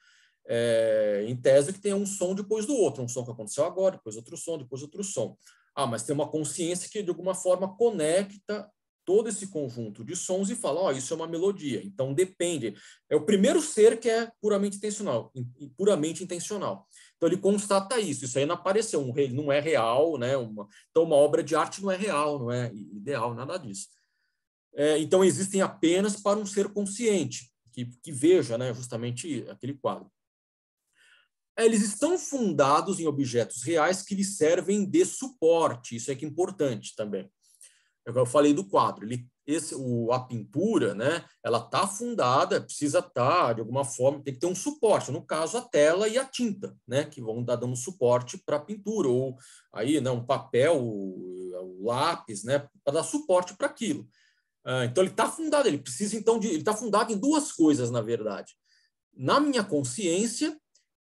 É, em tese que tem um som depois do outro, um som que aconteceu agora, depois outro som, depois outro som. Ah, mas tem uma consciência que de alguma forma conecta todo esse conjunto de sons e fala, ó, oh, isso é uma melodia. Então depende. É o primeiro ser que é puramente intencional, puramente intencional. Então ele constata isso. Isso aí não apareceu, um rei não é real, né? Uma, então uma obra de arte não é real, não é ideal, nada disso. É, então, existem apenas para um ser consciente, que, que veja né, justamente aquele quadro. Eles estão fundados em objetos reais que lhe servem de suporte, isso é que é importante também. É eu falei do quadro, ele, esse, o, a pintura, né, ela está fundada, precisa estar, tá, de alguma forma, tem que ter um suporte, no caso, a tela e a tinta, né, que vão dar tá dando suporte para a pintura, ou aí, né, um papel, o, o lápis, né, para dar suporte para aquilo. Ah, então ele está fundado, ele precisa então de, ele está fundado em duas coisas na verdade, na minha consciência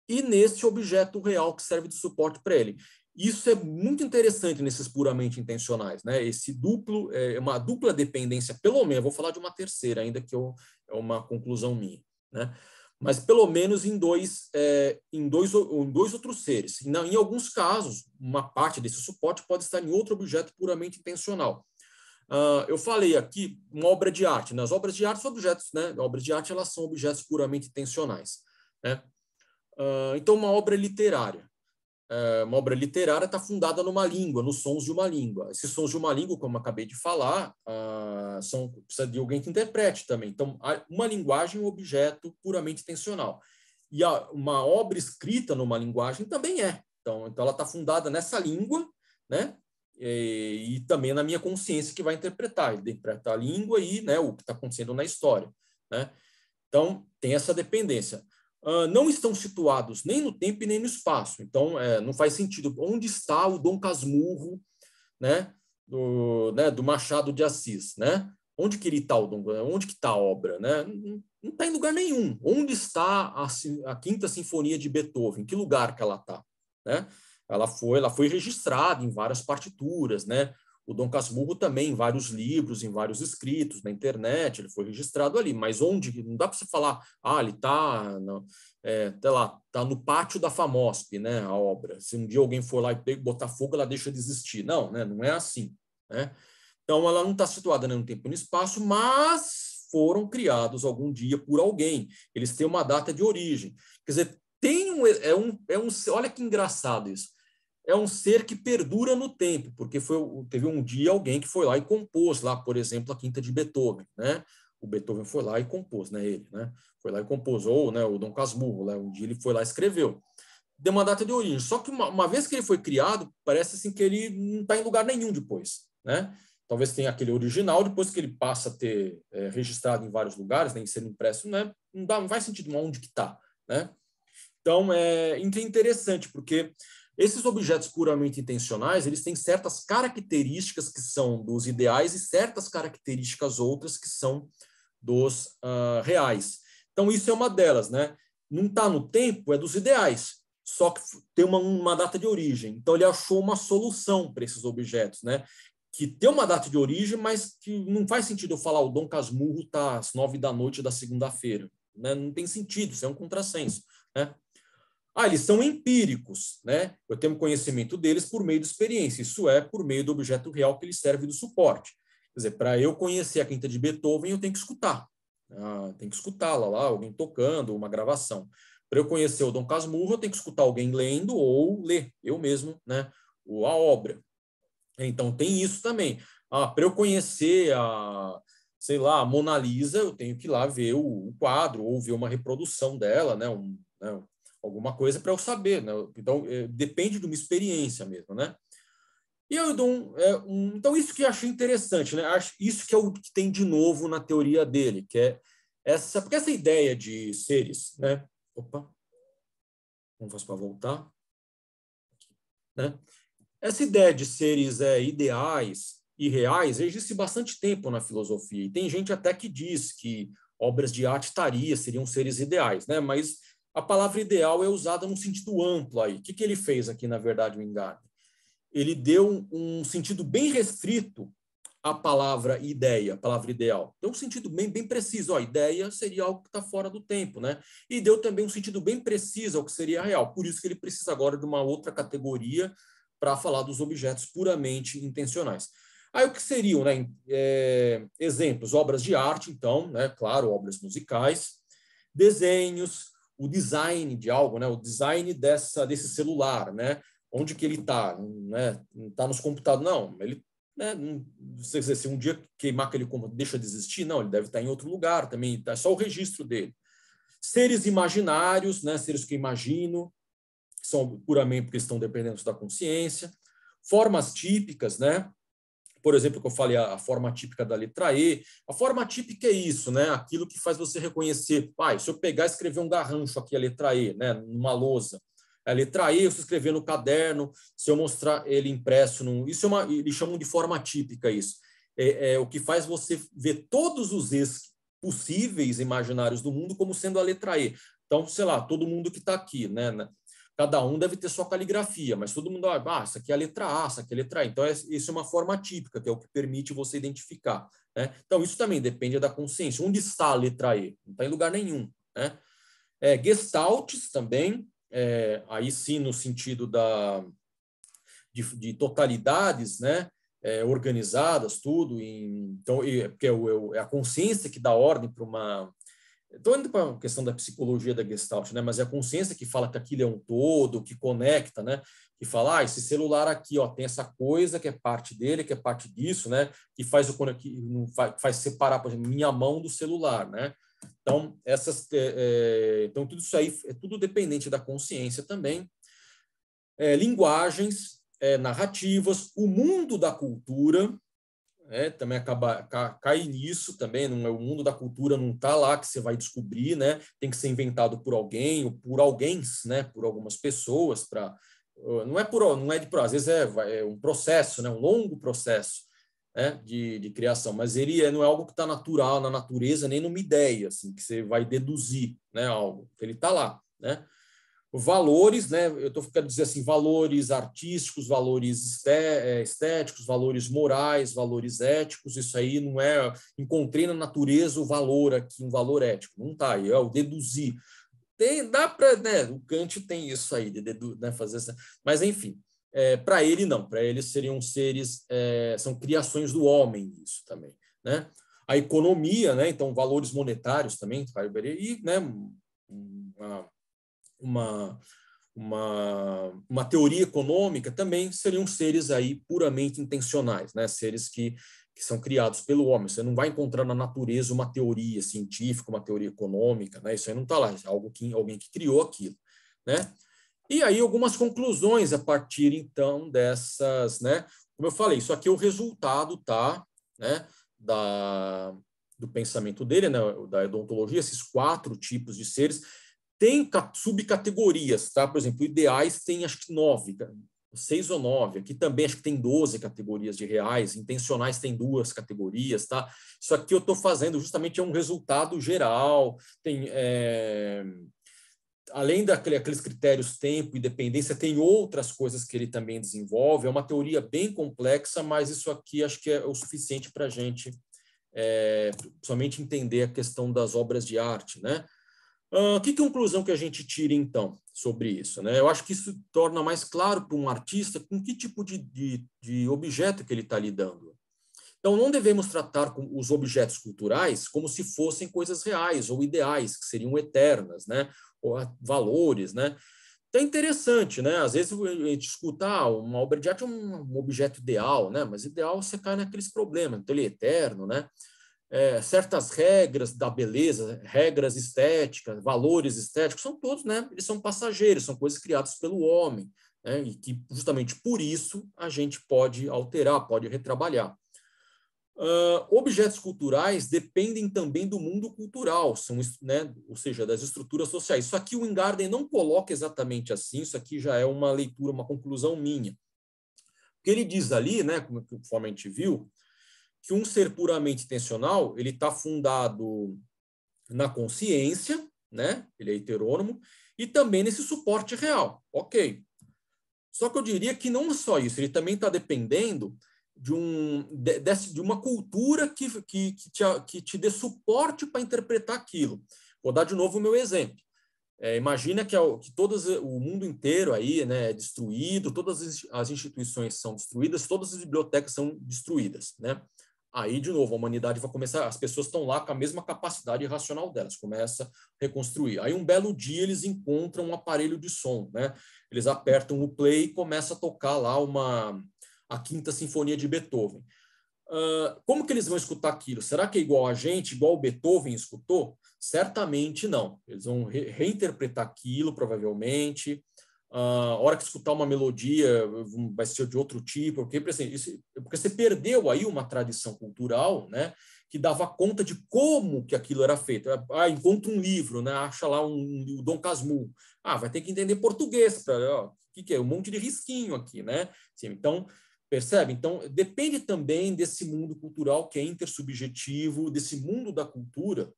e nesse objeto real que serve de suporte para ele. Isso é muito interessante nesses puramente intencionais, né? Esse duplo, é, é uma dupla dependência, pelo menos, vou falar de uma terceira ainda que eu, é uma conclusão minha, né? Mas pelo menos em dois, é, em dois, em dois outros seres. Em, em alguns casos, uma parte desse suporte pode estar em outro objeto puramente intencional. Uh, eu falei aqui uma obra de arte. Nas né? obras de arte são objetos, né? Obras de arte elas são objetos puramente intencionais. Né? Uh, então, uma obra literária. Uh, uma obra literária está fundada numa língua, nos sons de uma língua. Esses sons de uma língua, como acabei de falar, ah, são, precisa de alguém que interprete também. Então, uma linguagem é um objeto puramente intencional. E a, uma obra escrita numa linguagem também é. Então, então ela está fundada nessa língua, né? e, é, e também é na minha consciência que vai interpretar, interpretar a língua e né, o que está acontecendo na história. Né? Então, tem essa dependência. Uh, não estão situados nem no tempo e nem no espaço, então é, não faz sentido. Onde está o Dom Casmurro né, do, né, do Machado de Assis? Né? Onde que ele está, o Dom, onde que está a obra? Né? Não está em lugar nenhum. Onde está a, a Quinta Sinfonia de Beethoven? Em que lugar que ela está? Né? ela foi, ela foi registrada em várias partituras, né? O Dom Casmurro também, em vários livros, em vários escritos, na internet, ele foi registrado ali, mas onde? Não dá para você falar, ah, ele está, é, sei tá lá, está no pátio da FAMOSP, né, a obra. Se um dia alguém for lá e botar fogo, ela deixa de existir. Não, né, não é assim, né? Então, ela não está situada nem né, no tempo e no espaço, mas foram criados algum dia por alguém. Eles têm uma data de origem. Quer dizer, tem um, é um, é um olha que engraçado isso é um ser que perdura no tempo, porque foi, teve um dia alguém que foi lá e compôs lá, por exemplo, a Quinta de Beethoven, né? O Beethoven foi lá e compôs, né? Ele, né? Foi lá e compôs, ou né, o Dom Casmurro, né? um dia ele foi lá e escreveu. Deu uma data de origem. Só que uma, uma vez que ele foi criado, parece assim que ele não está em lugar nenhum depois, né? Talvez tenha aquele original, depois que ele passa a ter é, registrado em vários lugares, nem né, sendo impresso, né? Não, dá, não faz sentido onde que está, né? Então, é, é interessante, porque esses objetos puramente intencionais, eles têm certas características que são dos ideais e certas características outras que são dos uh, reais. Então, isso é uma delas, né? Não está no tempo, é dos ideais, só que tem uma, uma data de origem. Então, ele achou uma solução para esses objetos, né? que tem uma data de origem, mas que não faz sentido eu falar o Dom Casmurro está às nove da noite da segunda-feira. Né? Não tem sentido, isso é um contrassenso. Né? Ah, eles são empíricos, né? Eu tenho conhecimento deles por meio de experiência, isso é, por meio do objeto real que eles serve do suporte. Quer dizer, para eu conhecer a quinta de Beethoven, eu tenho que escutar. Ah, tem que escutá-la lá, alguém tocando, uma gravação. Para eu conhecer o Dom Casmurro, eu tenho que escutar alguém lendo ou ler, eu mesmo, né? Ou a obra. Então, tem isso também. Ah, para eu conhecer a, sei lá, a Mona Lisa, eu tenho que ir lá ver o, o quadro ou ver uma reprodução dela, né? Um, né? alguma coisa para eu saber, né? Então, é, depende de uma experiência mesmo, né? E eu dou um, é, um, Então, isso que eu achei interessante, né? Acho, isso que é o que tem de novo na teoria dele, que é essa, porque essa ideia de seres, né? Opa, não faço para voltar. Né? Essa ideia de seres é, ideais e reais existe bastante tempo na filosofia. E tem gente até que diz que obras de arte estariam seriam seres ideais, né? Mas a palavra ideal é usada num sentido amplo aí. O que, que ele fez aqui, na verdade, o Ingarden? Ele deu um sentido bem restrito à palavra ideia, palavra ideal. Deu um sentido bem, bem preciso. a ideia seria algo que está fora do tempo, né? E deu também um sentido bem preciso ao que seria real. Por isso que ele precisa agora de uma outra categoria para falar dos objetos puramente intencionais. Aí o que seriam, né? É, exemplos, obras de arte, então, né? Claro, obras musicais, desenhos, o design de algo, né? O design dessa desse celular, né? Onde que ele está, né? Está nos computadores? Não, ele né? se, se um dia queimar aquele computador deixa de existir, não, ele deve estar tá em outro lugar também, tá só o registro dele. Seres imaginários, né? Seres que imagino são puramente porque estão dependentes da consciência. Formas típicas, né? por exemplo, que eu falei a, forma típica da letra E. A forma típica é isso, né? Aquilo que faz você reconhecer. pai se eu pegar e escrever um garrancho aqui, a letra E, né? Numa lousa. A letra E, se eu escrever no caderno, se eu mostrar ele impresso. Num... Isso é uma. Eles chamam de forma típica isso. É, é o que faz você ver todos os ex possíveis imaginários do mundo como sendo a letra E. Então, sei lá, todo mundo que está aqui, né? cada um deve ter sua caligrafia, mas todo mundo, ah, isso aqui é a letra A, isso aqui é a letra A. Então, isso é uma forma típica, que é o que permite você identificar. Né? Então, isso também depende da consciência. Onde está a letra E? Não está em lugar nenhum. Né? É, também, é, aí sim no sentido da, de, de totalidades, né? É, organizadas, tudo. Em, então, e, porque é, o, é, é a consciência que dá ordem para uma Estou é, indo para a questão da psicologia da Gestalt, né? mas é a consciência que fala que aquilo é um todo, que conecta, né? que fala, ah, esse celular aqui ó, tem essa coisa que é parte dele, que é parte disso, né? que faz, o, que faz separar, por exemplo, minha mão do celular. Né? Então, essas, é, é, então, tudo isso aí é tudo dependente da consciência também. É, linguagens, é, narrativas, o mundo da cultura, é, também acaba cai nisso também não é o mundo da cultura não tá lá que você vai descobrir né tem que ser inventado por alguém ou por alguém né por algumas pessoas para eh, não é por não é de por às vezes é, é, um processo né um longo processo né, de, de criação mas ele é, não é algo que está natural na natureza nem numa ideia assim que você vai deduzir né algo ele está lá né valores, né? Eu estou querendo dizer assim, valores artísticos, valores é, estéticos, valores morais, valores éticos. Isso aí não é encontrei na natureza o valor aqui, um valor ético. Não tá aí, é o deduzir. Tem, dá para, né? O Kant tem isso aí de dedu, né, fazer essa, mas enfim. É, para ele não, para ele seriam seres, é, são criações do homem isso também, né? A economia, né? Então valores monetários também, e né, uma, uma, uma, uma teoria econômica, também seriam seres aí puramente intencionais, né? seres que, que são criados pelo homem. Você não vai encontrar na natureza uma teoria científica, uma teoria econômica, né? isso aí não está lá, é algo que, alguém que criou aquilo. Né? E aí algumas conclusões a partir então dessas, né? Como eu falei, isso aqui é o resultado, tá? Né? Da, do pensamento dele, né? da odontologia, esses quatro tipos de seres. Tem subcategorias, tá? Por exemplo, ideais tem acho que nove, seis ou nove. Aqui também acho que tem 12 categorias de reais, intencionais tem duas categorias, tá? Isso aqui eu estou fazendo justamente é um resultado geral. Tem. É além daqueles critérios tempo e dependência, tem outras coisas que ele também desenvolve. É uma teoria bem complexa, mas isso aqui acho que é o suficiente para a gente é, somente entender a questão das obras de arte, né? Ah, que conclusão que a gente tira, então, sobre isso? Né? Eu acho que isso torna mais claro para um artista com que tipo de, de, de objeto que ele está lidando. Então, não devemos tratar os objetos culturais como se fossem coisas reais ou ideais, que seriam eternas, né? ou ah, valores. Né? Então, é interessante, né? às vezes a gente escuta ah, uma obra de arte é um objeto ideal, né? mas ideal você cai naqueles problemas, então ele é eterno. Né? é, certas regras da beleza, regras estéticas, valores estéticos, são todos, né? Eles são passageiros, são coisas criadas pelo homem, né? e que justamente por isso a gente pode alterar, pode retrabalhar. Uh, objetos culturais dependem também do mundo cultural, são, né, ou seja, das estruturas sociais. Isso aqui o Ingarden não coloca exatamente assim, isso aqui já é uma leitura, uma conclusão minha. Porque ele diz ali, né, conforme a gente viu, que um ser puramente intencional ele está fundado na consciência, né? Ele é heterônomo e também nesse suporte real, ok? Só que eu diria que não só isso, ele também está dependendo de, um, de, de uma cultura que, que, que, te, que te dê suporte para interpretar aquilo. Vou dar de novo o meu exemplo. É, imagina que, é que todas, o mundo inteiro aí né, é destruído, todas as instituições são destruídas, todas as bibliotecas são destruídas. Né? Aí, de novo, a humanidade vai começar, as pessoas estão lá com a mesma capacidade racional delas, começa a reconstruir. Aí, um belo dia, eles encontram um aparelho de som, né? Eles apertam o play e começa a tocar lá uma, a Quinta Sinfonia de Beethoven. Uh, como que eles vão escutar aquilo? Será que é igual a gente, igual o Beethoven escutou? Certamente não. Eles vão re reinterpretar aquilo, provavelmente, ah, a hora que escutar uma melodia hum, vai ser de outro tipo, porque, assim, isso, porque você perdeu aí uma tradição cultural, né, que dava conta de como que aquilo era feito. É, ah, encontra um livro, né, acha lá um, o Dom Casmu. Ah, vai ter que entender português o que, que é, um monte de risquinho aqui, né? Assim, então, Percebe? Então, depende também desse mundo cultural que é intersubjetivo, desse mundo da cultura,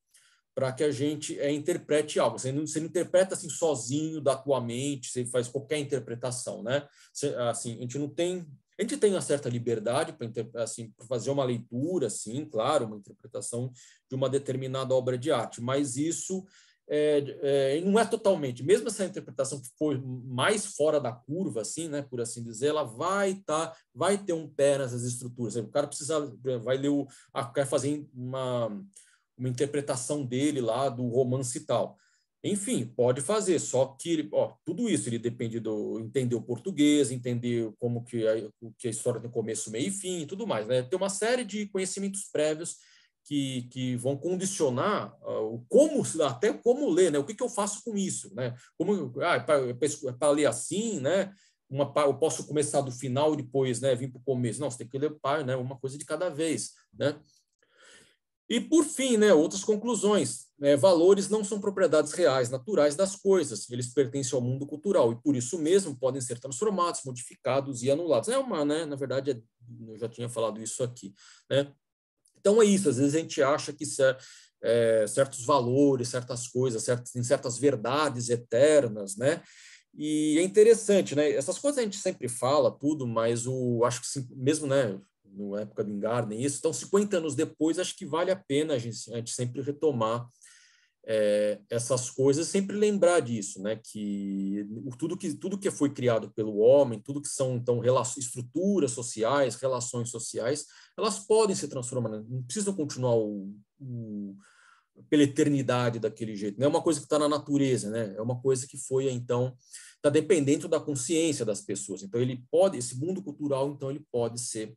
para que a gente é, interprete algo. Você não, você não, interpreta assim sozinho da tua mente, você faz qualquer interpretação, né? Você, assim, a gente não tem, a gente tem uma certa liberdade para assim, fazer uma leitura, assim, claro, uma interpretação de uma determinada obra de arte, mas isso é, é, não é totalmente. Mesmo essa interpretação que foi mais fora da curva, assim, né, por assim dizer, ela vai tá, vai ter um pé nessas estruturas. O cara precisa, vai ler o, quer fazer uma uma interpretação dele lá do romance e tal. Enfim, pode fazer, só que ó, tudo isso ele depende do entender o português, entender como que a, que a história tem começo, meio e fim e tudo mais, né? Tem uma série de conhecimentos prévios que, que vão condicionar o uh, como, até como ler, né? O que, que eu faço com isso, né? Como, ah, é para é é ler assim, né? Uma, eu posso começar do final e depois, né, vir para o começo. Não, você tem que ler né? Uma coisa de cada vez, né? E, por fim, né, outras conclusões. Né, valores não são propriedades reais, naturais das coisas. Eles pertencem ao mundo cultural e, por isso mesmo, podem ser transformados, modificados e anulados. É uma, né, na verdade, é, eu já tinha falado isso aqui. Né? Então, é isso. Às vezes a gente acha que é, certos valores, certas coisas, certas, certas verdades eternas, né? E é interessante, né? Essas coisas a gente sempre fala, tudo, mas o acho que sim, mesmo, né? na época do Ingarden, isso. Então, 50 anos depois, acho que vale a pena a gente, a gente sempre retomar é, essas coisas, sempre lembrar disso, né? Que tudo que tudo que foi criado pelo homem, tudo que são então relações, estruturas sociais, relações sociais, elas podem se transformar, né, não precisam continuar o, o, pela eternidade daquele jeito. Não é uma coisa que está na natureza, né? É uma coisa que foi então está dependendo da consciência das pessoas. Então ele pode, esse mundo cultural então ele pode ser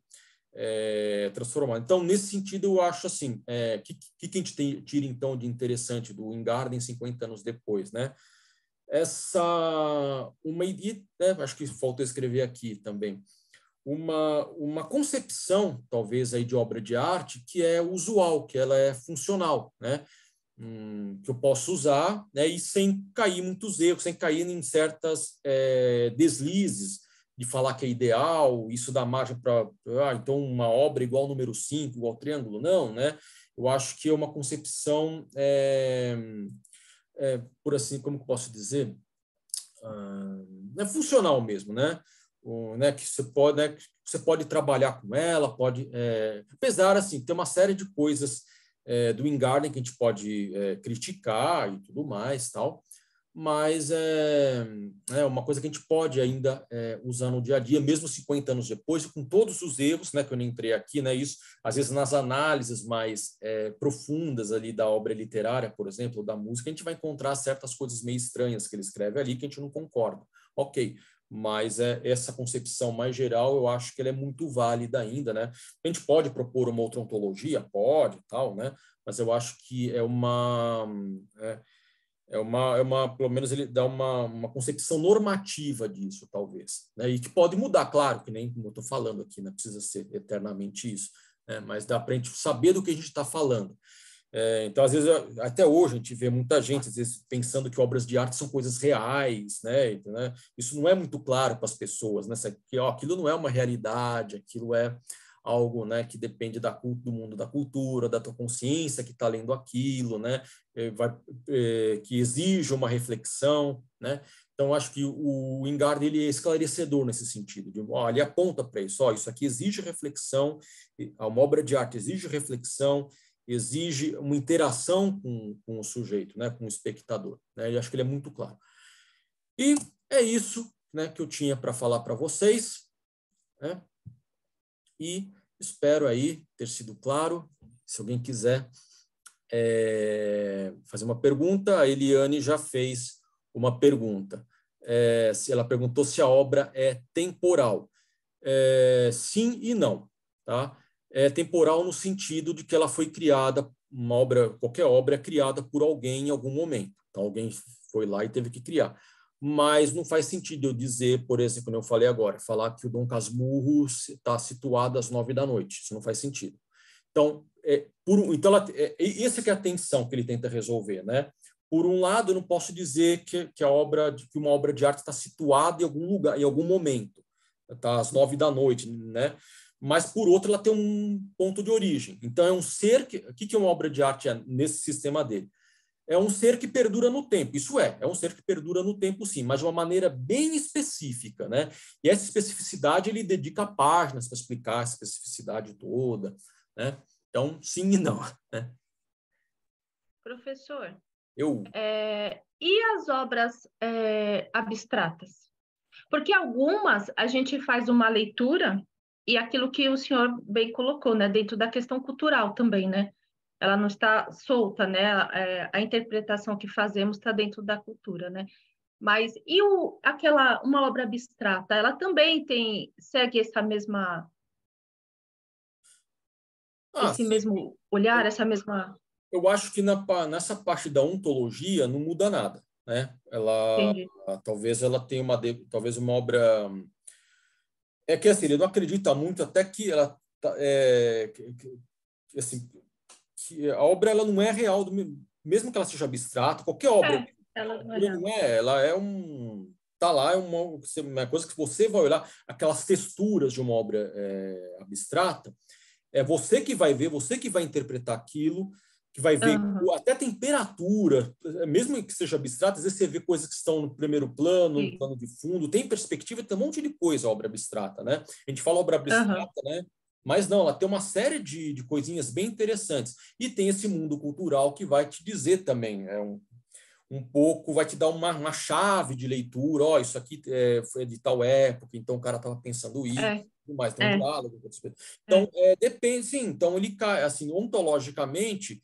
é, Então, nesse sentido, eu acho assim, é, que, que, a gente tem, tira então de interessante do Ingarden 50 anos depois, né? Essa uma e, né, acho que faltou escrever aqui também uma uma concepção talvez aí de obra de arte que é usual, que ela é funcional, né? Hum, que eu posso usar, né? E sem cair muitos erros, sem cair em certas é, deslizes de falar que é ideal, isso dá margem para, ah, então, uma obra igual ao número 5, igual ao triângulo. Não, né? Eu acho que é uma concepção, é, é, por assim, como que posso dizer? Ah, é funcional mesmo, né? O, né, que você pode, né, que você pode trabalhar com ela, pode, é, apesar assim, tem uma série de coisas é, do Ingarden que a gente pode é, criticar e tudo mais, tal mas é, é, uma coisa que a gente pode ainda é, usar no dia a dia, mesmo 50 anos depois, com todos os erros, né, que eu nem entrei aqui, né, isso, às vezes nas análises mais é, profundas ali da obra literária, por exemplo, da música, a gente vai encontrar certas coisas meio estranhas que ele escreve ali que a gente não concorda, ok, mas é, essa concepção mais geral eu acho que ela é muito válida ainda, né, a gente pode propor uma outra ontologia, pode, tal, né, mas eu acho que é uma... É, é uma, é uma, pelo menos ele dá uma, uma concepção normativa disso, talvez. Né? E que pode mudar, claro, que nem eu estou falando aqui, não né? precisa ser eternamente isso, né? mas dá para a gente saber do que a gente está falando. É, então, às vezes, até hoje a gente vê muita gente às vezes, pensando que obras de arte são coisas reais, né? Então, né? Isso não é muito claro para as pessoas, né? Que, ó, aquilo não é uma realidade, aquilo é algo né, que depende da, do mundo da cultura, da tua consciência que está lendo aquilo, né, eh, vai, é, que exige uma reflexão. Né? Então, acho que o Ingard ele é esclarecedor nesse sentido. De, ó, ele aponta para isso, ó, isso aqui exige reflexão, uma obra de arte exige reflexão, exige uma interação com, com o sujeito, né, com o espectador. Né? E acho que ele é muito claro. E é isso né, que eu tinha para falar para vocês. Né? e espero aí ter sido claro. Se alguém quiser é, fazer uma pergunta, a Eliane já fez uma pergunta. É, ela perguntou se a obra é temporal. É, sim e não. Tá? É temporal no sentido de que ela foi criada, uma obra, qualquer obra é criada por alguém em algum momento. Então, alguém foi lá e teve que criar mas não faz sentido eu dizer, por exemplo, como eu falei agora, falar que o Dom Casmurro está situado às nove da noite. Isso não faz sentido. Então, é, por, então ela, é, essa é, é, é a tensão que ele tenta resolver, né? Por um lado, eu não posso dizer que, que a obra, que uma obra de arte está situada em algum lugar, em algum momento, está às nove da noite, né? Mas por outro, ela tem um ponto de origem. Então, é um ser que, o que, que uma obra de arte é nesse sistema dele? é um ser que perdura no tempo. Isso é, é um ser que perdura no tempo, sim, mas de uma maneira bem específica, né? E essa especificidade ele dedica páginas para explicar a especificidade toda, né? Então, sim e não. Né? Professor. Eu. É, e as obras é, abstratas? Porque algumas a gente faz uma leitura e aquilo que o senhor bem colocou, né? Dentro da questão cultural também, né? ela não está solta, né? É, a interpretação que fazemos está dentro da cultura, né? Mas e o, aquela uma obra abstrata, ela também tem segue essa mesma ah, esse mesmo olhar, essa mesma Eu acho que na, nessa parte da ontologia não muda nada, né? Ela Entendi. talvez ela tenha uma talvez uma obra é que assim, ele não acredita muito até que ela tá, é, assim, que a obra ela não é real, do, mesmo que ela seja abstrata, qualquer obra. É, ela não é, não é, ela é um tá lá é uma, uma coisa que você vai olhar aquelas texturas de uma obra é, abstrata é você que vai ver você que vai interpretar aquilo que vai ver uhum. até temperatura mesmo que seja abstrata às vezes você vê coisas que estão no primeiro plano Sim. no plano de fundo tem perspectiva tem um monte de coisa a obra abstrata né a gente fala obra abstrata uhum. né mas não, ela tem uma série de, de coisinhas bem interessantes. E tem esse mundo cultural que vai te dizer também, é um, um pouco, vai te dar uma, uma chave de leitura, ó, oh, isso aqui é, foi de tal época, então o cara estava pensando isso, é. mais, tem um é. diálogo. Então, é. é. depende, sim, então ele cai, assim, ontologicamente,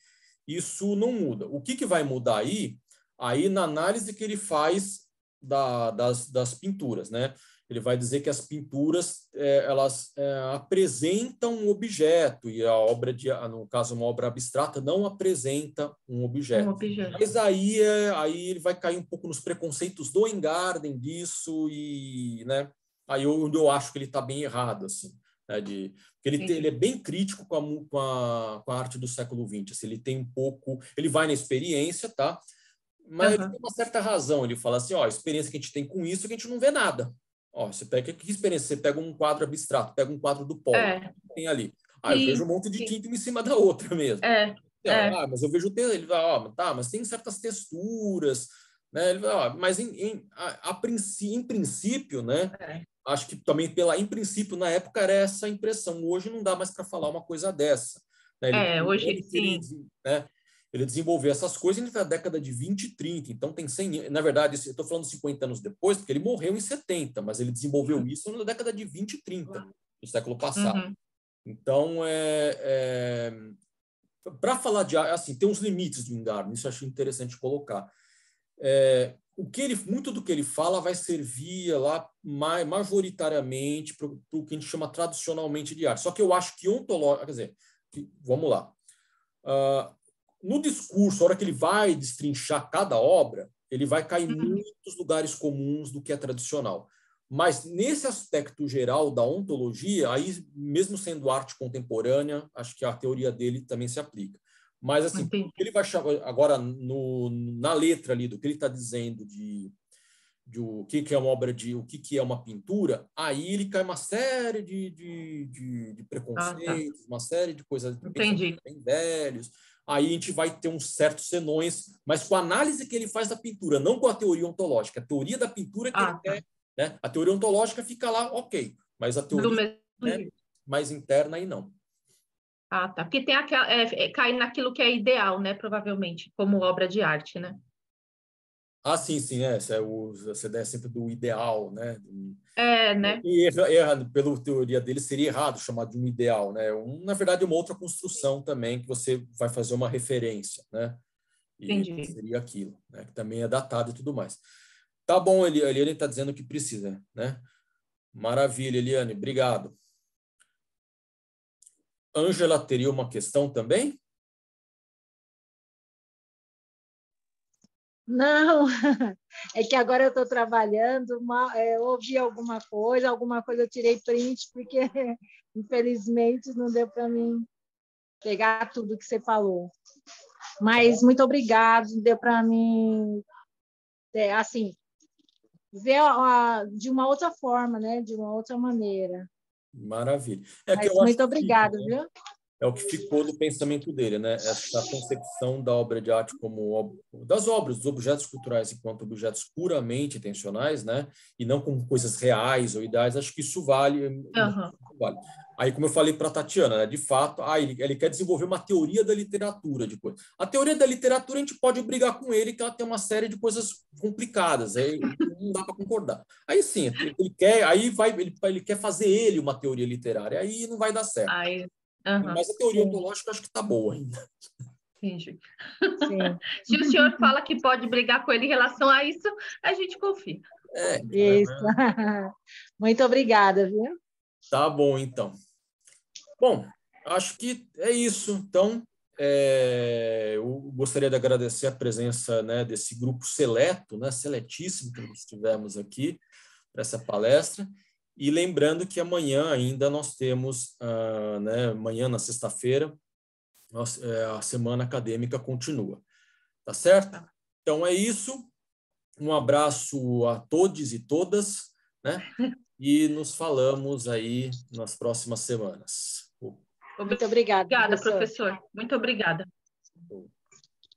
isso não muda. O que, que vai mudar aí? Aí na análise que ele faz da, das, das pinturas, né? Ele vai dizer que as pinturas é, elas é, apresentam um objeto e a obra de, no caso uma obra abstrata não apresenta um objeto. Um objeto. Mas aí é, aí ele vai cair um pouco nos preconceitos do Engarden disso e, né? Aí eu, eu acho que ele está bem errado assim. Né, de, ele, tem, ele é bem crítico com a, com a, com a arte do século XX. Assim, ele tem um pouco, ele vai na experiência, tá? Mas uhum. ele tem uma certa razão. Ele fala assim, ó, a experiência que a gente tem com isso é que a gente não vê nada. Ó, você pega que experiência? Você pega um quadro abstrato, pega um quadro do Paulo, é. Né, tem ali. Ah, sim, eu vejo um monte de tinta em cima da outra mesmo. É. é. Ah, mas eu vejo o texto, ele vai, ó, tá, mas tem certas texturas, né? Ele vai, ó, mas em, em, a, a princ em princípio, né? É. Acho que também pela em princípio na época era essa impressão. Hoje não dá mais para falar uma coisa dessa. Né? Ele, é, hoje ele, sim. Ele, né? Ele desenvolveu essas coisas entre a década de 20 e 30. Então, tem 100 Na verdade, eu estou falando 50 anos depois, porque ele morreu em 70, mas ele desenvolveu uhum. isso na década de 20 e 30, do século passado. Uhum. Então, é, é para falar de. Assim, tem uns limites do Ingarden, isso eu interessante colocar. É, o que ele, muito do que ele fala vai servir lá majoritariamente para o que a gente chama tradicionalmente de arte. Só que eu acho que ontológico, quer dizer, que, vamos lá. Uh, no discurso, a hora que ele vai destrinchar cada obra, ele vai cair em uhum. muitos lugares comuns do que é tradicional. Mas nesse aspecto geral da ontologia, aí mesmo sendo arte contemporânea, acho que a teoria dele também se aplica. Mas assim, que ele vai chamar agora no, na letra ali do que ele está dizendo de, de o que, que é uma obra de o que, que é uma pintura, aí ele cai uma série de, de, de, de preconceitos, ah, tá. uma série de coisas bem velhos, aí a gente vai ter uns certos senões, mas com a análise que ele faz da pintura, não com a teoria ontológica. É a teoria da pintura que ah, ele tá. quer, né? A teoria ontológica fica lá, ok, mas a teoria né? mais interna aí não. Ah, tá. Porque tem aquela, é, é, cai naquilo que é ideal, né? Provavelmente, como obra de arte, né? Ah, sim, sim, é. é essa ideia é sempre do ideal, né? É, né? E erra, erra, pela teoria dele, seria errado chamar de um ideal, né? Um, na verdade, uma outra construção também que você vai fazer uma referência, né? E Entendi. Seria aquilo, né? Que também é datado e tudo mais. Tá bom, Eliane, ele está dizendo que precisa, né? Maravilha, Eliane, obrigado. Ângela teria uma questão também? Não, é que agora eu estou trabalhando, uma, é, ouvi alguma coisa, alguma coisa eu tirei print, porque infelizmente não deu para mim pegar tudo que você falou. Mas tá muito obrigado, deu para mim, é, assim, ver a, de uma outra forma, né? De uma outra maneira. Maravilha. É Mas, muito obrigada, né? viu? é o que ficou do pensamento dele, né? Essa concepção da obra de arte como das obras, dos objetos culturais enquanto objetos puramente intencionais, né? E não como coisas reais ou ideais. Acho que isso vale. Uhum. vale. Aí, como eu falei para a Tatiana, né? de fato, ah, ele, ele, quer desenvolver uma teoria da literatura de coisa. A teoria da literatura a gente pode brigar com ele que ela tem uma série de coisas complicadas. Aí não dá para concordar. Aí sim, ele quer, aí vai, ele, ele, quer fazer ele uma teoria literária. Aí não vai dar certo. Aí Uhum, Mas a teoria ontológica acho que está boa ainda. Sim, Sim. Se o senhor fala que pode brigar com ele em relação a isso, a gente confia. É, é isso. É. Muito obrigada, viu? Tá bom, então. Bom, acho que é isso. Então, é, eu gostaria de agradecer a presença né, desse grupo seleto, né, seletíssimo que nós tivemos aqui para essa palestra. E lembrando que amanhã ainda nós temos, uh, né, amanhã na sexta-feira, é, a semana acadêmica continua. Tá certo? Tá. Então é isso. Um abraço a todos e todas, né? E nos falamos aí nas próximas semanas. Muito obrigada. Obrigada, professor. professor. Muito obrigada.